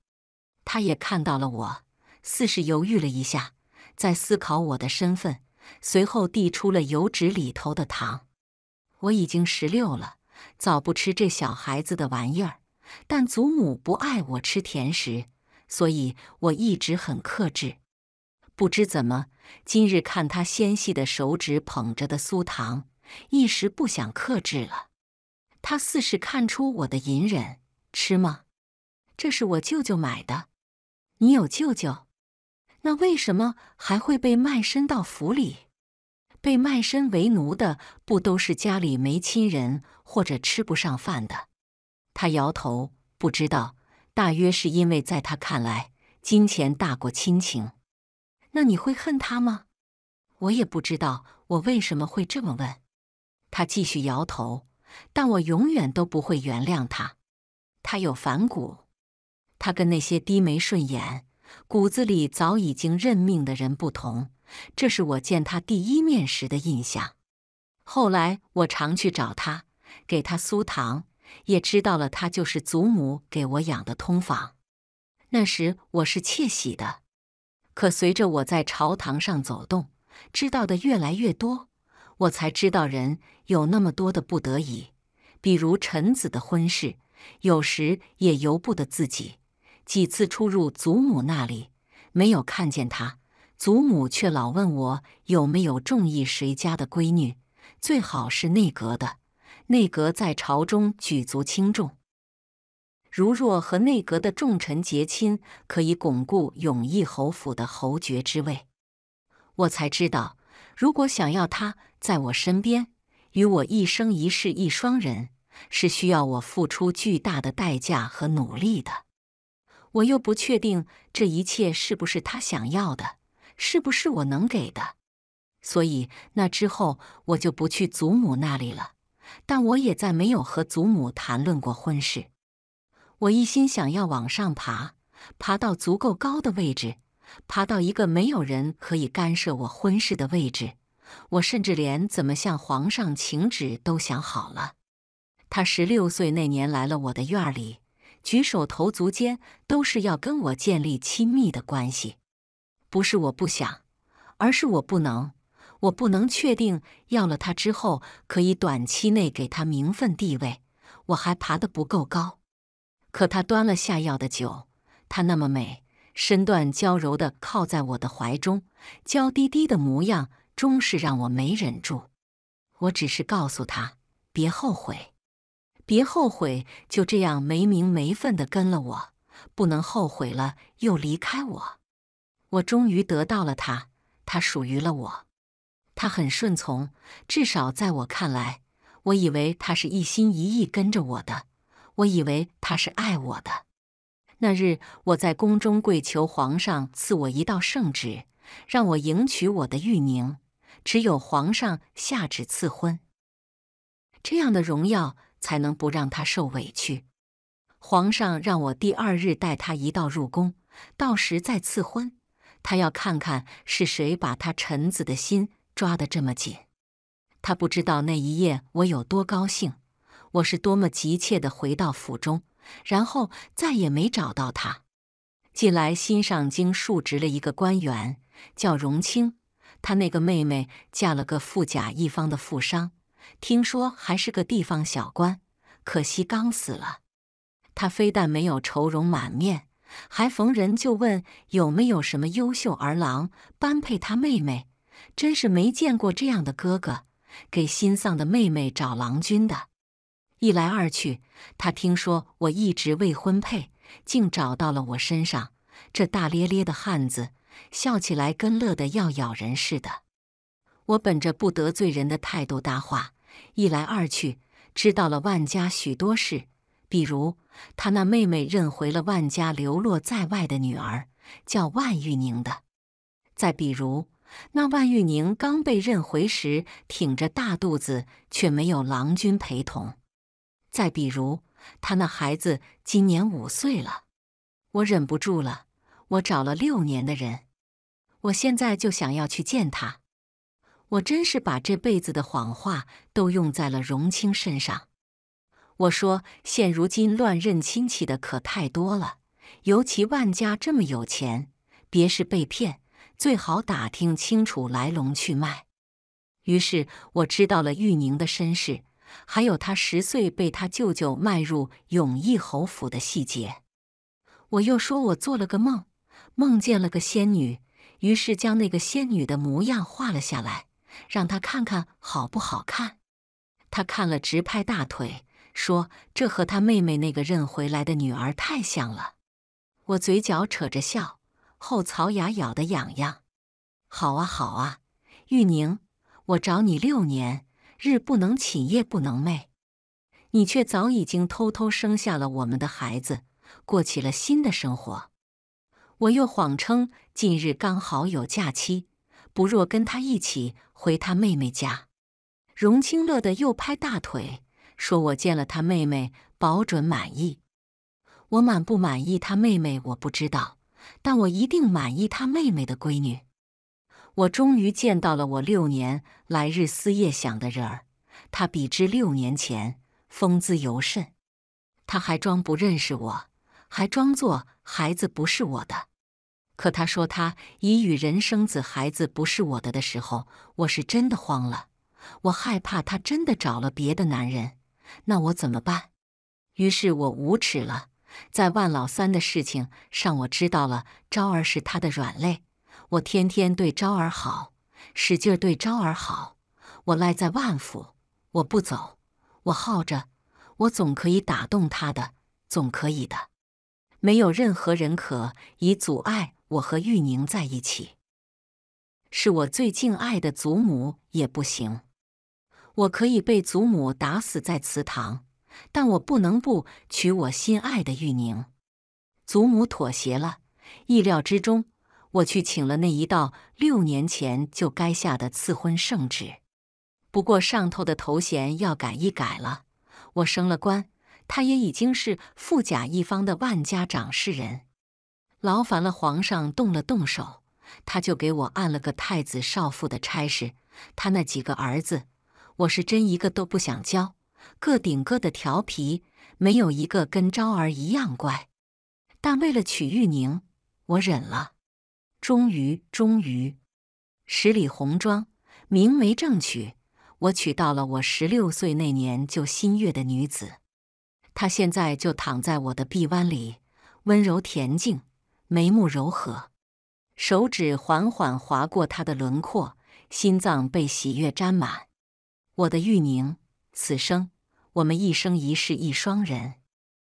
他也看到了我，似是犹豫了一下，在思考我的身份，随后递出了油纸里头的糖。我已经十六了，早不吃这小孩子的玩意儿，但祖母不爱我吃甜食，所以我一直很克制。不知怎么，今日看他纤细的手指捧着的酥糖，一时不想克制了。他似是看出我的隐忍，吃吗？这是我舅舅买的。你有舅舅，那为什么还会被卖身到府里？被卖身为奴的不都是家里没亲人或者吃不上饭的？他摇头，不知道，大约是因为在他看来，金钱大过亲情。那你会恨他吗？我也不知道我为什么会这么问。他继续摇头，但我永远都不会原谅他。他有反骨。他跟那些低眉顺眼、骨子里早已经认命的人不同，这是我见他第一面时的印象。后来我常去找他，给他酥糖，也知道了他就是祖母给我养的通房。那时我是窃喜的，可随着我在朝堂上走动，知道的越来越多，我才知道人有那么多的不得已，比如臣子的婚事，有时也由不得自己。几次出入祖母那里，没有看见他，祖母却老问我有没有中意谁家的闺女，最好是内阁的。内阁在朝中举足轻重，如若和内阁的重臣结亲，可以巩固永义侯府的侯爵之位。我才知道，如果想要他在我身边，与我一生一世一双人，是需要我付出巨大的代价和努力的。我又不确定这一切是不是他想要的，是不是我能给的，所以那之后我就不去祖母那里了。但我也再没有和祖母谈论过婚事。我一心想要往上爬，爬到足够高的位置，爬到一个没有人可以干涉我婚事的位置。我甚至连怎么向皇上请旨都想好了。他十六岁那年来了我的院里。举手投足间都是要跟我建立亲密的关系，不是我不想，而是我不能。我不能确定要了他之后可以短期内给他名分地位，我还爬得不够高。可他端了下药的酒，他那么美，身段娇柔的靠在我的怀中，娇滴滴的模样终是让我没忍住。我只是告诉他别后悔。别后悔，就这样没名没分的跟了我，不能后悔了又离开我。我终于得到了他，他属于了我。他很顺从，至少在我看来，我以为他是一心一意跟着我的，我以为他是爱我的。那日我在宫中跪求皇上赐我一道圣旨，让我迎娶我的玉宁。只有皇上下旨赐婚，这样的荣耀。才能不让他受委屈。皇上让我第二日带他一道入宫，到时再赐婚。他要看看是谁把他臣子的心抓得这么紧。他不知道那一夜我有多高兴，我是多么急切地回到府中，然后再也没找到他。近来新上京述职了一个官员，叫荣清，他那个妹妹嫁了个富甲一方的富商。听说还是个地方小官，可惜刚死了。他非但没有愁容满面，还逢人就问有没有什么优秀儿郎般配他妹妹。真是没见过这样的哥哥，给新丧的妹妹找郎君的。一来二去，他听说我一直未婚配，竟找到了我身上。这大咧咧的汉子笑起来跟乐得要咬人似的。我本着不得罪人的态度搭话。一来二去，知道了万家许多事，比如他那妹妹认回了万家流落在外的女儿，叫万玉宁的；再比如那万玉宁刚被认回时，挺着大肚子却没有郎君陪同；再比如他那孩子今年五岁了。我忍不住了，我找了六年的人，我现在就想要去见他。我真是把这辈子的谎话都用在了荣清身上。我说，现如今乱认亲戚的可太多了，尤其万家这么有钱，别是被骗，最好打听清楚来龙去脉。于是，我知道了玉宁的身世，还有他十岁被他舅舅卖入永义侯府的细节。我又说我做了个梦，梦见了个仙女，于是将那个仙女的模样画了下来。让他看看好不好看？他看了直拍大腿，说：“这和他妹妹那个认回来的女儿太像了。”我嘴角扯着笑，后槽牙咬得痒痒。好啊，好啊，玉宁，我找你六年，日不能寝，夜不能寐，你却早已经偷偷生下了我们的孩子，过起了新的生活。我又谎称近日刚好有假期。不若跟他一起回他妹妹家，荣清乐得又拍大腿，说：“我见了他妹妹，保准满意。我满不满意他妹妹，我不知道，但我一定满意他妹妹的闺女。我终于见到了我六年来日思夜想的人儿，他比之六年前风姿尤甚。他还装不认识我，还装作孩子不是我的。”可他说他已与人生子，孩子不是我的的时候，我是真的慌了。我害怕他真的找了别的男人，那我怎么办？于是我无耻了。在万老三的事情上，我知道了昭儿是他的软肋。我天天对昭儿好，使劲对昭儿好。我赖在万府，我不走，我耗着，我总可以打动他的，总可以的。没有任何人可以阻碍。我和玉宁在一起，是我最敬爱的祖母也不行。我可以被祖母打死在祠堂，但我不能不娶我心爱的玉宁。祖母妥协了，意料之中。我去请了那一道六年前就该下的赐婚圣旨，不过上头的头衔要改一改了。我升了官，他也已经是富甲一方的万家长事人。劳烦了皇上，动了动手，他就给我按了个太子少傅的差事。他那几个儿子，我是真一个都不想教，个顶个的调皮，没有一个跟昭儿一样乖。但为了娶玉宁，我忍了。终于，终于，十里红妆，明媒正娶，我娶到了我十六岁那年就心悦的女子。她现在就躺在我的臂弯里，温柔恬静。眉目柔和，手指缓缓划过他的轮廓，心脏被喜悦沾满。我的玉宁，此生我们一生一世一双人。